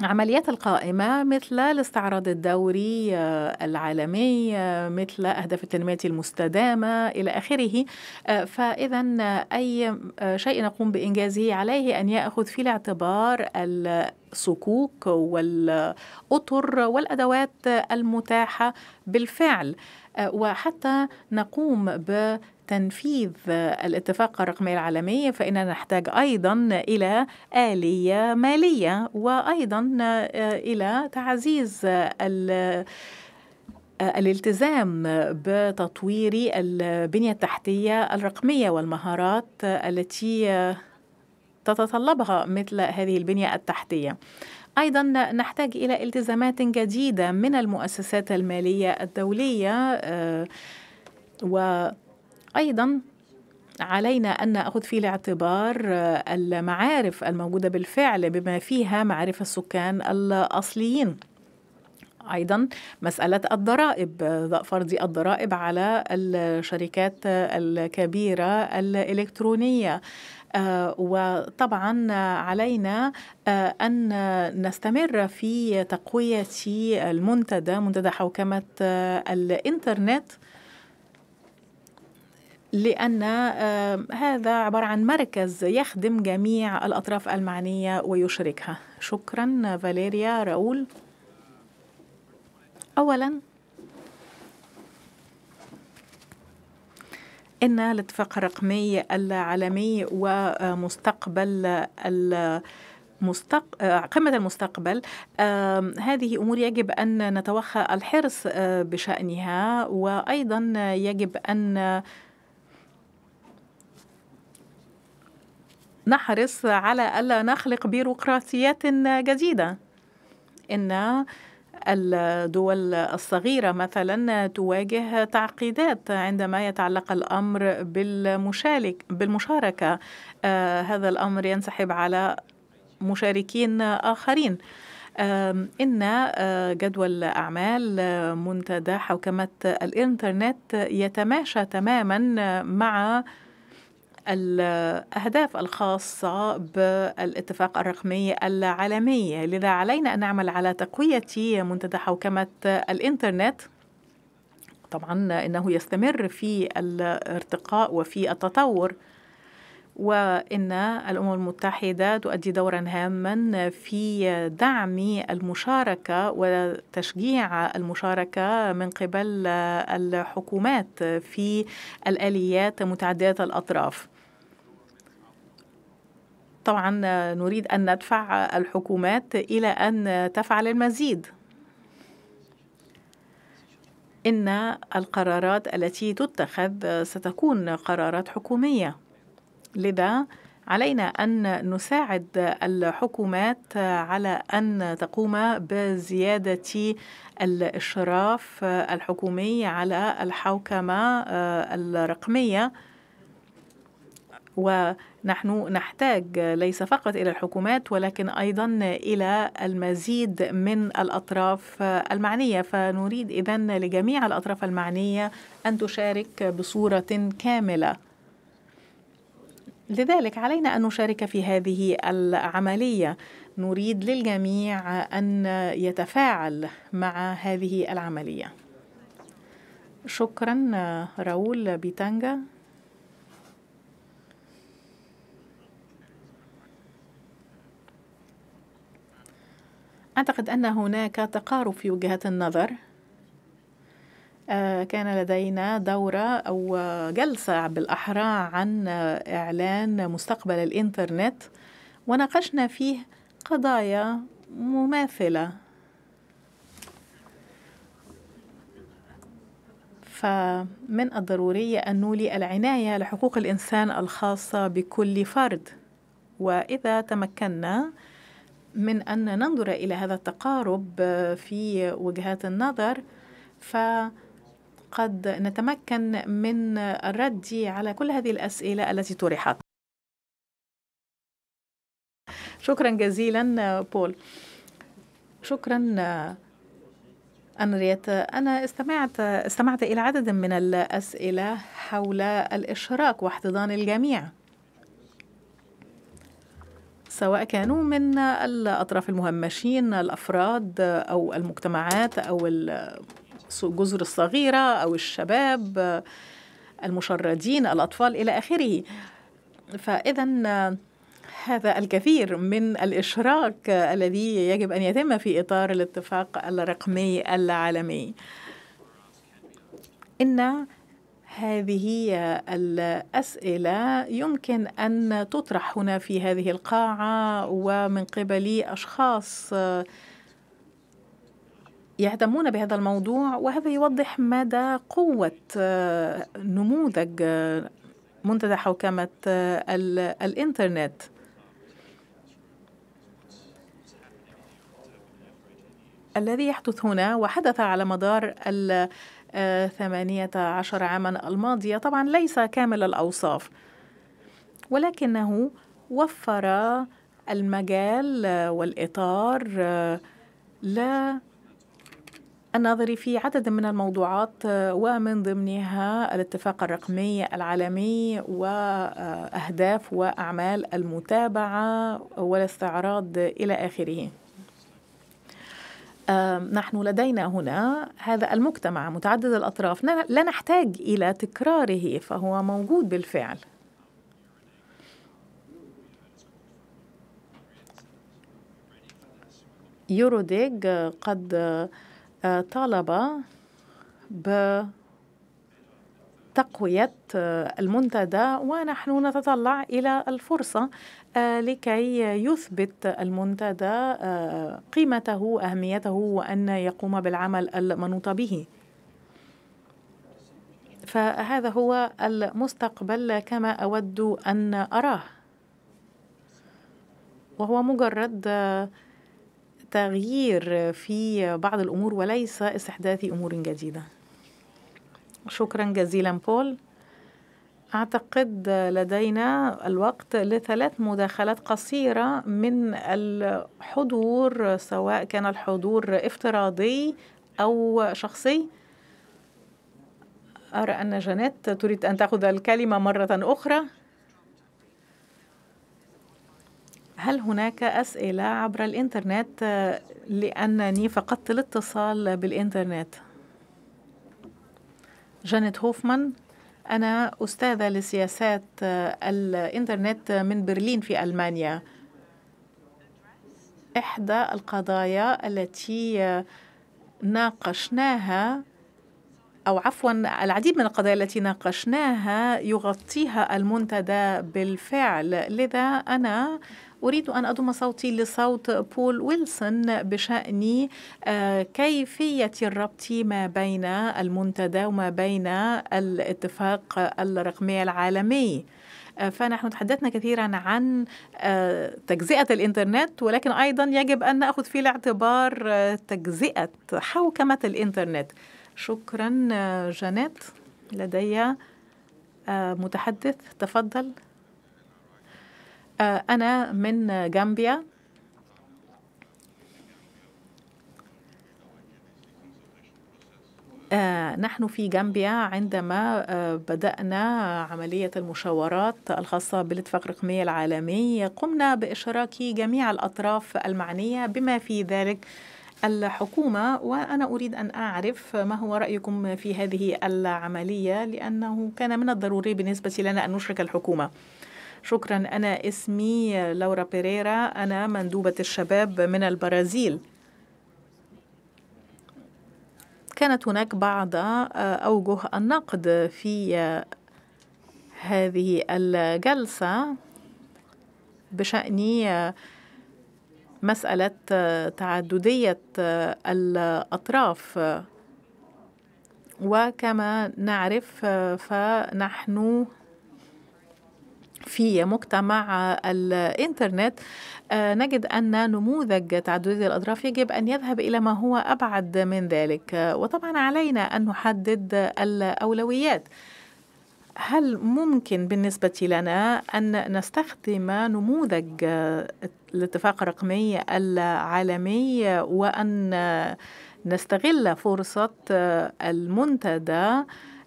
عمليات القائمة مثل الاستعراض الدوري آه، العالمي آه، مثل أهداف التنمية المستدامة إلى آخره آه، فإذا أي شيء نقوم بإنجازه عليه أن يأخذ في الاعتبار الصكوك والأطر والأدوات المتاحة بالفعل وحتى نقوم ب تنفيذ الاتفاق الرقمي العالمي فإننا نحتاج أيضا إلى آلية مالية وأيضا آه، إلى تعزيز ال آه، الالتزام بتطوير البنية التحتية الرقمية والمهارات التي تتطلبها مثل هذه البنية التحتية ايضا نحتاج الى التزامات جديده من المؤسسات الماليه الدوليه آه، و أيضا علينا أن نأخذ في الاعتبار آه، المعارف الموجودة بالفعل بما فيها معرفة السكان الأصليين ايضا مساله الضرائب آه، فرض الضرائب على الشركات آه، الكبيره الالكترونيه وطبعا علينا ان نستمر في تقويه المنتدى منتدى حوكمه الانترنت لأن هذا عبارة عن مركز يخدم جميع الأطراف المعنية ويشركها شكرا فاليريا راؤول أولا إن الاتفاق الرقمي العالمي ومستقبل مستق... قمة المستقبل هذه أمور يجب أن نتوخى الحرص آه، بشأنها وأيضا يجب أن نحرص على ألا نخلق بيروقراطيات جديدة إن الدول الصغيرة مثلا تواجه تعقيدات عندما يتعلق الأمر بالمشارك بالمشاركة آه هذا الأمر ينسحب على مشاركين آخرين إن آه، جدول أعمال منتدى حوكمة الإنترنت يتماشى تماما مع الأهداف الخاصة بالاتفاق الرقمي العالمي لذا علينا أن نعمل على تقوية منتدى حوكمة الإنترنت طبعا إنه يستمر في الارتقاء وفي التطور وإن الأمم المتحدة تؤدي دورا هاما في دعم المشاركة وتشجيع المشاركة من قبل الحكومات في الآليات متعددة الأطراف. طبعا نريد أن ندفع الحكومات إلى أن تفعل المزيد إن القرارات التي تتخذ ستكون قرارات حكومية لذا علينا أن نساعد الحكومات على أن تقوم بزيادة الإشراف الحكومي على الحوكمة الرقمية ونحن نحتاج ليس فقط الى الحكومات ولكن ايضا الى المزيد من الاطراف المعنيه فنريد اذا لجميع الاطراف المعنيه ان تشارك بصوره كامله لذلك علينا ان نشارك في هذه العمليه نريد للجميع ان يتفاعل مع هذه العمليه شكرا راول بيتانجا أعتقد أن هناك تقارب في وجهات النظر آه، كان لدينا دورة أو جلسة بالأحرى عن إعلان مستقبل الإنترنت وناقشنا فيه قضايا مماثلة فمن الضروري أن نولي العناية لحقوق الإنسان الخاصة بكل فرد وإذا تمكنا من أن ننظر إلى هذا التقارب آه، في وجهات النظر فقد نتمكن من الرد على كل هذه الأسئلة التي طرحت شكرا جزيلا آه، بول شكرا آه، أنريت أنا استمعت استمعت إلى عدد من الأسئلة حول الإشراك واحتضان الجميع سواء كانوا من الأطراف المهمشين الأفراد أو المجتمعات أو الجزر الصغيرة أو الشباب المشردين الأطفال إلى آخره فإذا هذا الكثير من الإشراك الذي يجب أن يتم في إطار الاتفاق الرقمي العالمي إن هذه الأسئلة يمكن أن تطرح هنا في هذه القاعة ومن قبل أشخاص يهتمون بهذا الموضوع وهذا يوضح مدى قوة نموذج منتدى حوكمة الإنترنت الذي يحدث هنا وحدث على مدار ثمانية عشر عاما الماضية طبعا ليس كامل الأوصاف ولكنه وفر المجال والإطار لا النظر في عدد من الموضوعات ومن ضمنها الاتفاق الرقمي العالمي واهداف واعمال المتابعه والاستعراض الى اخره نحن لدينا هنا هذا المجتمع متعدد الأطراف لا نحتاج إلى تكراره فهو موجود بالفعل يوروديج قد أه، طالب بتقوية أه، المنتدى ونحن نتطلع إلى الفرصة آه، لكي يثبت المنتدى آه، قيمته أهميته وأن يقوم بالعمل المنوط به فهذا هو المستقبل كما أود أن أراه وهو مجرد آه، تغيير في بعض الأمور وليس استحداث أمور جديدة شكرا جزيلا بول أعتقد لدينا الوقت لثلاث مداخلات قصيرة من الحضور سواء كان الحضور افتراضي أو شخصي أرى أن جانيت تريد أن تأخذ الكلمة مرة أخرى هل هناك أسئلة عبر الإنترنت لأنني فقدت الاتصال بالإنترنت جانيت هوفمان أنا أستاذة لسياسات الإنترنت من برلين في ألمانيا إحدى القضايا التي ناقشناها أو عفوا العديد من القضايا التي ناقشناها يغطيها المنتدى بالفعل لذا أنا أريد أن أضم صوتي لصوت بول ويلسون بشأن آه، كيفية الربط ما بين المنتدى وما بين الاتفاق الرقمي العالمي آه، فنحن تحدثنا كثيرا عن آه، تجزئة الإنترنت ولكن أيضا يجب أن نأخذ في الاعتبار تجزئة حوكمة الإنترنت شكرا جانيت لدي متحدث تفضل آه، أنا من جامبيا آه، نحن في جامبيا عندما آه، بدأنا عملية المشاورات الخاصة بالاتفاق الرقمي العالمي قمنا بإشراك جميع الأطراف المعنية بما في ذلك الحكومة وأنا أريد أن أعرف ما هو رأيكم في هذه العملية لأنه كان من الضروري بالنسبة لنا أن نشرك الحكومة شكرا أنا اسمي لورا بيريرا أنا مندوبة الشباب من البرازيل كانت هناك بعض آه، أوجه النقد في آه، هذه الجلسة بشأن آه، مسألة تعددية الأطراف وكما نعرف فنحن في مجتمع الانترنت آه، نجد أن نموذج تعددية الأطراف يجب أن يذهب إلى ما هو أبعد من ذلك وطبعا علينا أن نحدد الأولويات هل ممكن بالنسبة لنا أن نستخدم نموذج الاتفاق الرقمي العالمي وأن نستغل فرصة المنتدى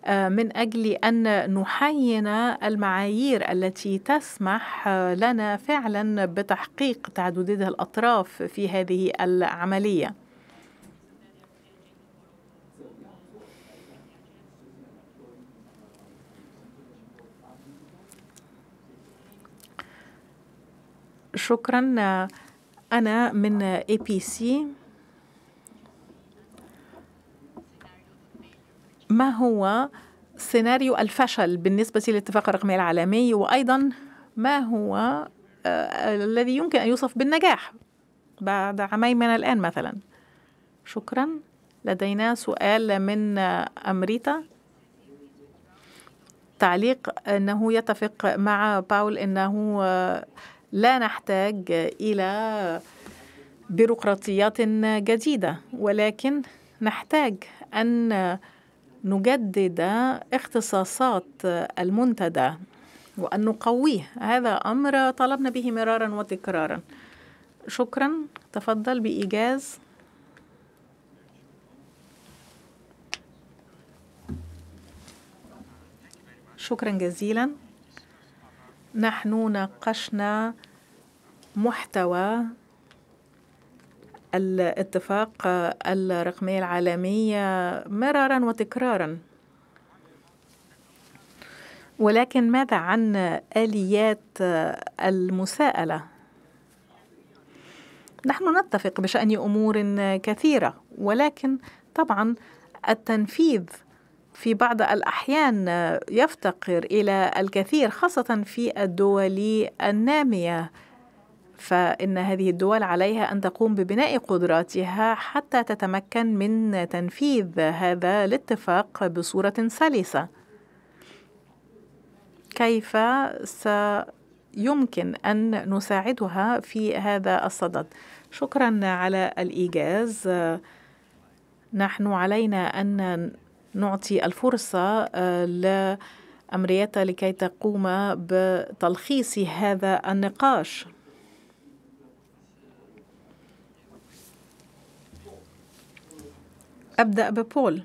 آه، من اجل ان نحين المعايير التي تسمح آه، لنا فعلا بتحقيق تعدد الاطراف في هذه العمليه شكرا آه، أنا من APC ما هو سيناريو الفشل بالنسبة للاتفاق الرقمي العالمي وأيضا ما هو آه، الذي يمكن أن يوصف بالنجاح بعد عامين من الآن مثلا شكرا لدينا سؤال من آه، أمريتا تعليق أنه يتفق مع باول أنه آه، لا نحتاج إلى بيروقراطيات جديدة ولكن نحتاج أن نجدد اختصاصات المنتدى وأن نقويه هذا أمر طلبنا به مرارا وتكرارا شكرا تفضل بإيجاز شكرا جزيلا نحن ناقشنا محتوى الاتفاق الرقمي العالمي مرارا وتكرارا ولكن ماذا عن آليات المساءلة؟ نحن نتفق بشأن أمور كثيرة ولكن طبعا التنفيذ في بعض الأحيان يفتقر إلى الكثير خاصة في الدول النامية فإن هذه الدول عليها أن تقوم ببناء قدراتها حتى تتمكن من تنفيذ هذا الاتفاق بصورة سلسة. كيف سيمكن أن نساعدها في هذا الصدد؟ شكرا على الإيجاز. نحن علينا أن نعطي الفرصة لأمريتا لكي تقوم بتلخيص هذا النقاش أبدأ ببول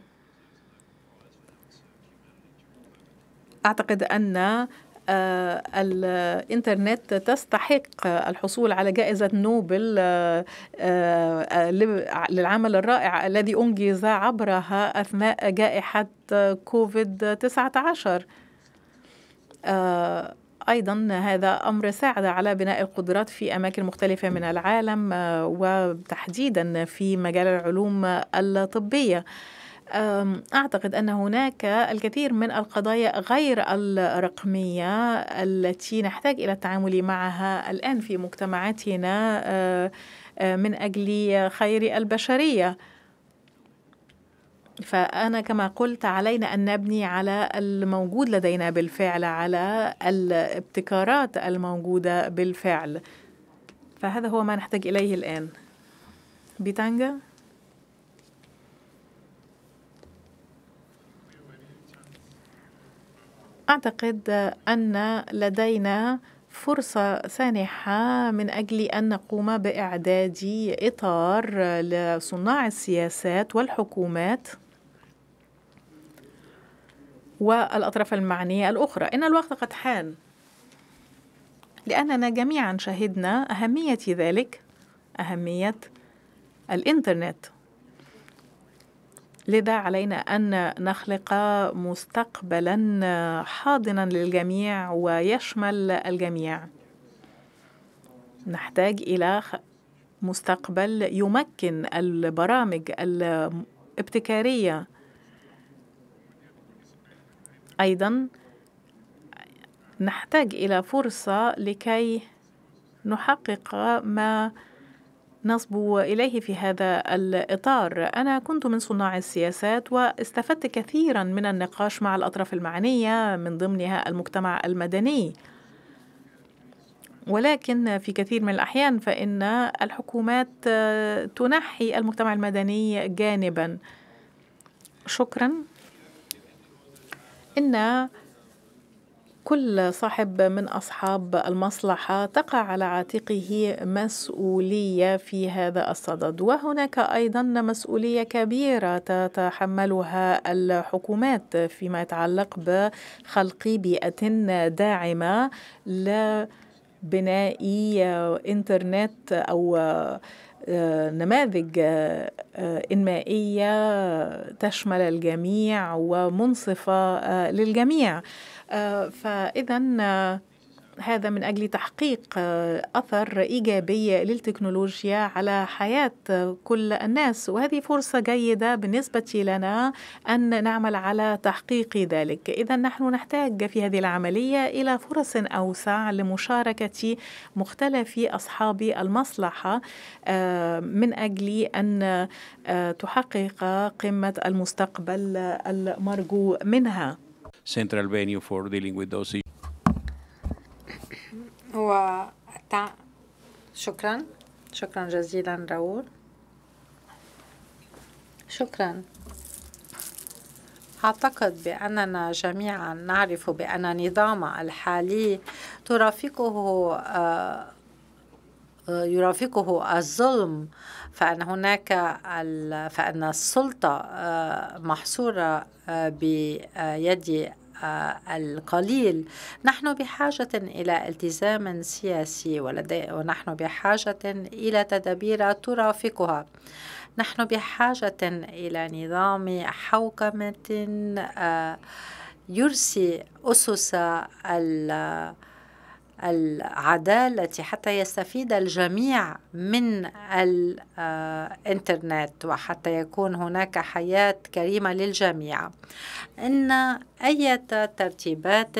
أعتقد أن آه، الإنترنت تستحق الحصول على جائزة نوبل آه، آه، للعمل الرائع الذي أنجز عبرها أثناء جائحة كوفيد 19 أيضا هذا أمر ساعد على بناء القدرات في أماكن مختلفة من العالم آه، وتحديدا في مجال العلوم الطبية أعتقد أن هناك الكثير من القضايا غير الرقمية التي نحتاج إلى التعامل معها الآن في مجتمعاتنا آه، آه، من أجل خير البشرية فأنا كما قلت علينا أن نبني على الموجود لدينا بالفعل على الابتكارات الموجودة بالفعل فهذا هو ما نحتاج إليه الآن بيتانجا أعتقد أن لدينا فرصة سانحة من أجل أن نقوم بإعداد إطار لصناع السياسات والحكومات والأطراف المعنية الأخرى إن الوقت قد حان لأننا جميعا شهدنا أهمية ذلك أهمية الإنترنت لذا علينا أن نخلق مستقبلا حاضنا للجميع ويشمل الجميع نحتاج إلى مستقبل يمكن البرامج الابتكارية أيضا نحتاج إلى فرصة لكي نحقق ما نصبو إليه في هذا الإطار أنا كنت من صناع السياسات واستفدت كثيرا من النقاش مع الأطراف المعنية من ضمنها المجتمع المدني ولكن في كثير من الأحيان فإن الحكومات تنحي المجتمع المدني جانبا شكرا إن كل صاحب من أصحاب المصلحة تقع على عاتقه مسؤولية في هذا الصدد وهناك أيضا مسؤولية كبيرة تتحملها الحكومات فيما يتعلق بخلق بيئة داعمة لبناء إنترنت أو نماذج آه، آه، إنمائية تشمل الجميع ومنصفة آه، للجميع فإذا هذا من أجل تحقيق آه، أثر إيجابي للتكنولوجيا على حياة آه، كل الناس وهذه فرصة جيدة بالنسبة لنا أن نعمل على تحقيق ذلك إذا نحن نحتاج في هذه العملية إلى فرص أوسع لمشاركة مختلف أصحاب المصلحة آه، من أجل أن تحقق قمة المستقبل المرجو منها. Central venue for dealing with those issues. هو تع... شكرا شكرا جزيلا راؤول شكرا أعتقد بأننا جميعا نعرف بأن نظام الحالي ترافقه آه، يرافقه الظلم فأن هناك فأن السلطة آه، محصورة آه، بيد آه، القليل نحن بحاجة إلى التزام سياسي ونحن بحاجة إلى تدابير ترافقها نحن بحاجة إلى نظام حوكمة آه، يرسي أسس العدالة حتى يستفيد الجميع من الانترنت وحتى يكون هناك حياة كريمة للجميع إن أي ترتيبات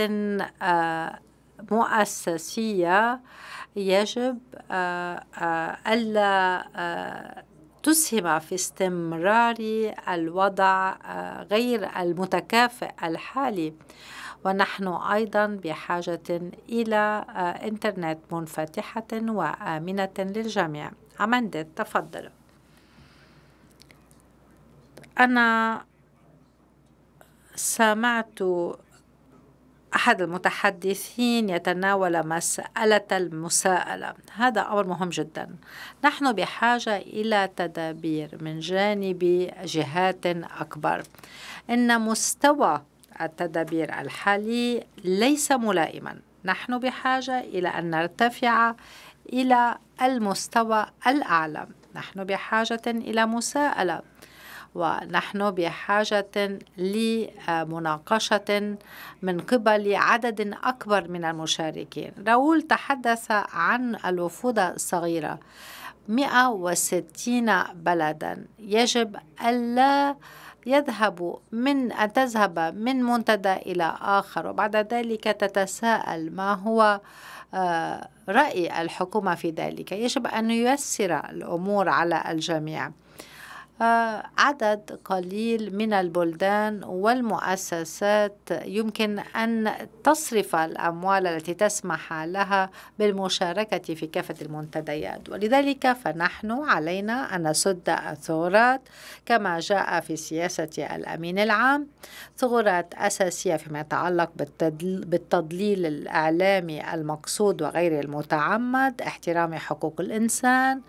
آه، مؤسسية يجب آه، آه، ألا تسهم في استمرار الوضع غير المتكافئ الحالي ونحن أيضا بحاجة إلى آه، إنترنت منفتحة وآمنة للجميع أماندت تفضل أنا سمعت أحد المتحدثين يتناول مسألة المساءلة هذا أمر مهم جدا نحن بحاجة إلى تدابير من جانب جهات أكبر إن مستوى التدابير الحالي ليس ملائما نحن بحاجة إلى أن نرتفع إلى المستوى الأعلى نحن بحاجة إلى مساءلة ونحن بحاجة لمناقشة من قبل عدد أكبر من المشاركين راؤول تحدث عن الوفود الصغيرة 160 بلدا يجب ألا يذهب من أن تذهب من منتدى إلى آخر وبعد ذلك تتساءل ما هو آه، رأي الحكومة في ذلك يجب أن ييسر الأمور على الجميع آه، عدد قليل من البلدان والمؤسسات يمكن أن تصرف الأموال التي تسمح لها بالمشاركة في كافة المنتديات ولذلك فنحن علينا أن نسد الثغرات كما جاء في سياسة الأمين العام ثغرات أساسية فيما يتعلق بالتضليل الإعلامي المقصود وغير المتعمد احترام حقوق الإنسان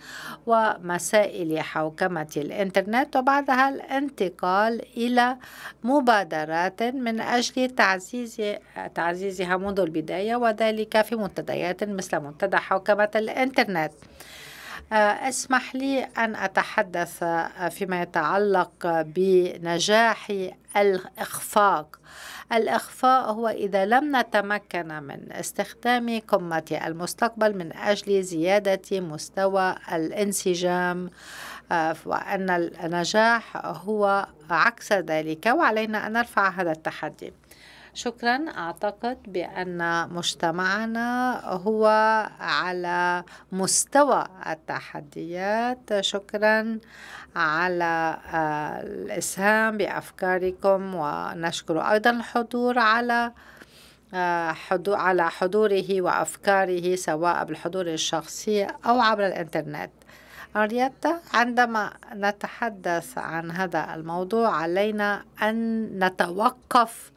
ومسائل حوكمة الانترنت الإنترنت وبعدها الانتقال إلى مبادرات من أجل تعزيز تعزيزها منذ البداية وذلك في منتديات مثل منتدى حوكمة الإنترنت آه، اسمح لي أن أتحدث آه، فيما يتعلق بنجاح الإخفاق الإخفاء هو إذا لم نتمكن من استخدام قمة المستقبل من أجل زيادة مستوى الانسجام آه، وأن النجاح هو عكس ذلك وعلينا أن نرفع هذا التحدي شكرا أعتقد بأن مجتمعنا هو على مستوى التحديات شكرا على آه، الإسهام بأفكاركم ونشكر أيضا الحضور على آه، على حضوره وأفكاره سواء بالحضور الشخصي أو عبر الإنترنت أريتا عندما نتحدث عن هذا الموضوع علينا أن نتوقف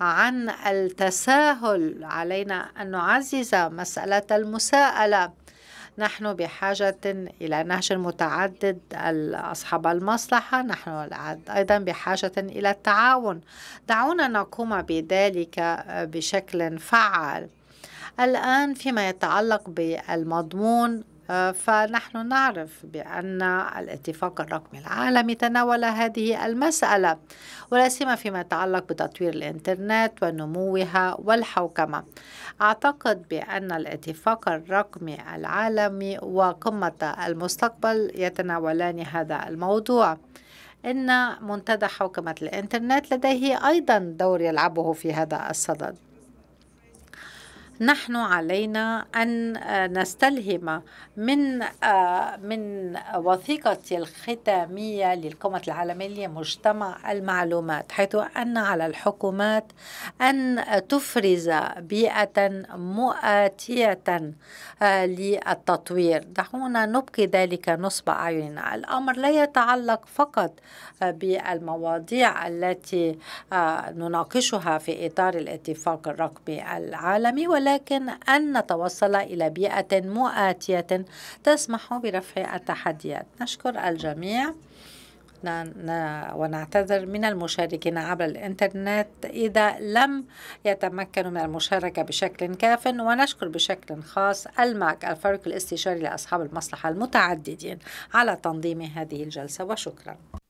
عن التساهل علينا أن نعزز مسألة المساءلة نحن بحاجة إلى نهج متعدد أصحاب المصلحة نحن أيضا بحاجة إلى التعاون دعونا نقوم بذلك بشكل فعال الآن فيما يتعلق بالمضمون آه، فنحن نعرف بأن الاتفاق الرقمي العالمي تناول هذه المسألة ولا سيما فيما يتعلق بتطوير الإنترنت ونموها والحوكمة أعتقد بأن الاتفاق الرقمي العالمي وقمة المستقبل يتناولان هذا الموضوع إن منتدى حوكمة الإنترنت لديه أيضا دور يلعبه في هذا الصدد نحن علينا أن آه، نستلهم من آه، من وثيقة الختامية للقمة العالمية لمجتمع المعلومات حيث أن على الحكومات أن تفرز بيئة مؤاتية آه، للتطوير دعونا نبقي ذلك نصب أعيننا الأمر لا يتعلق فقط بالمواضيع التي نناقشها في إطار الاتفاق الرقمي العالمي ولا ولكن أن نتوصل إلى بيئة مؤاتية تسمح برفع التحديات نشكر الجميع ونعتذر من المشاركين عبر الإنترنت إذا لم يتمكنوا من المشاركة بشكل كاف ونشكر بشكل خاص الماك الفريق الاستشاري لأصحاب المصلحة المتعددين على تنظيم هذه الجلسة وشكرا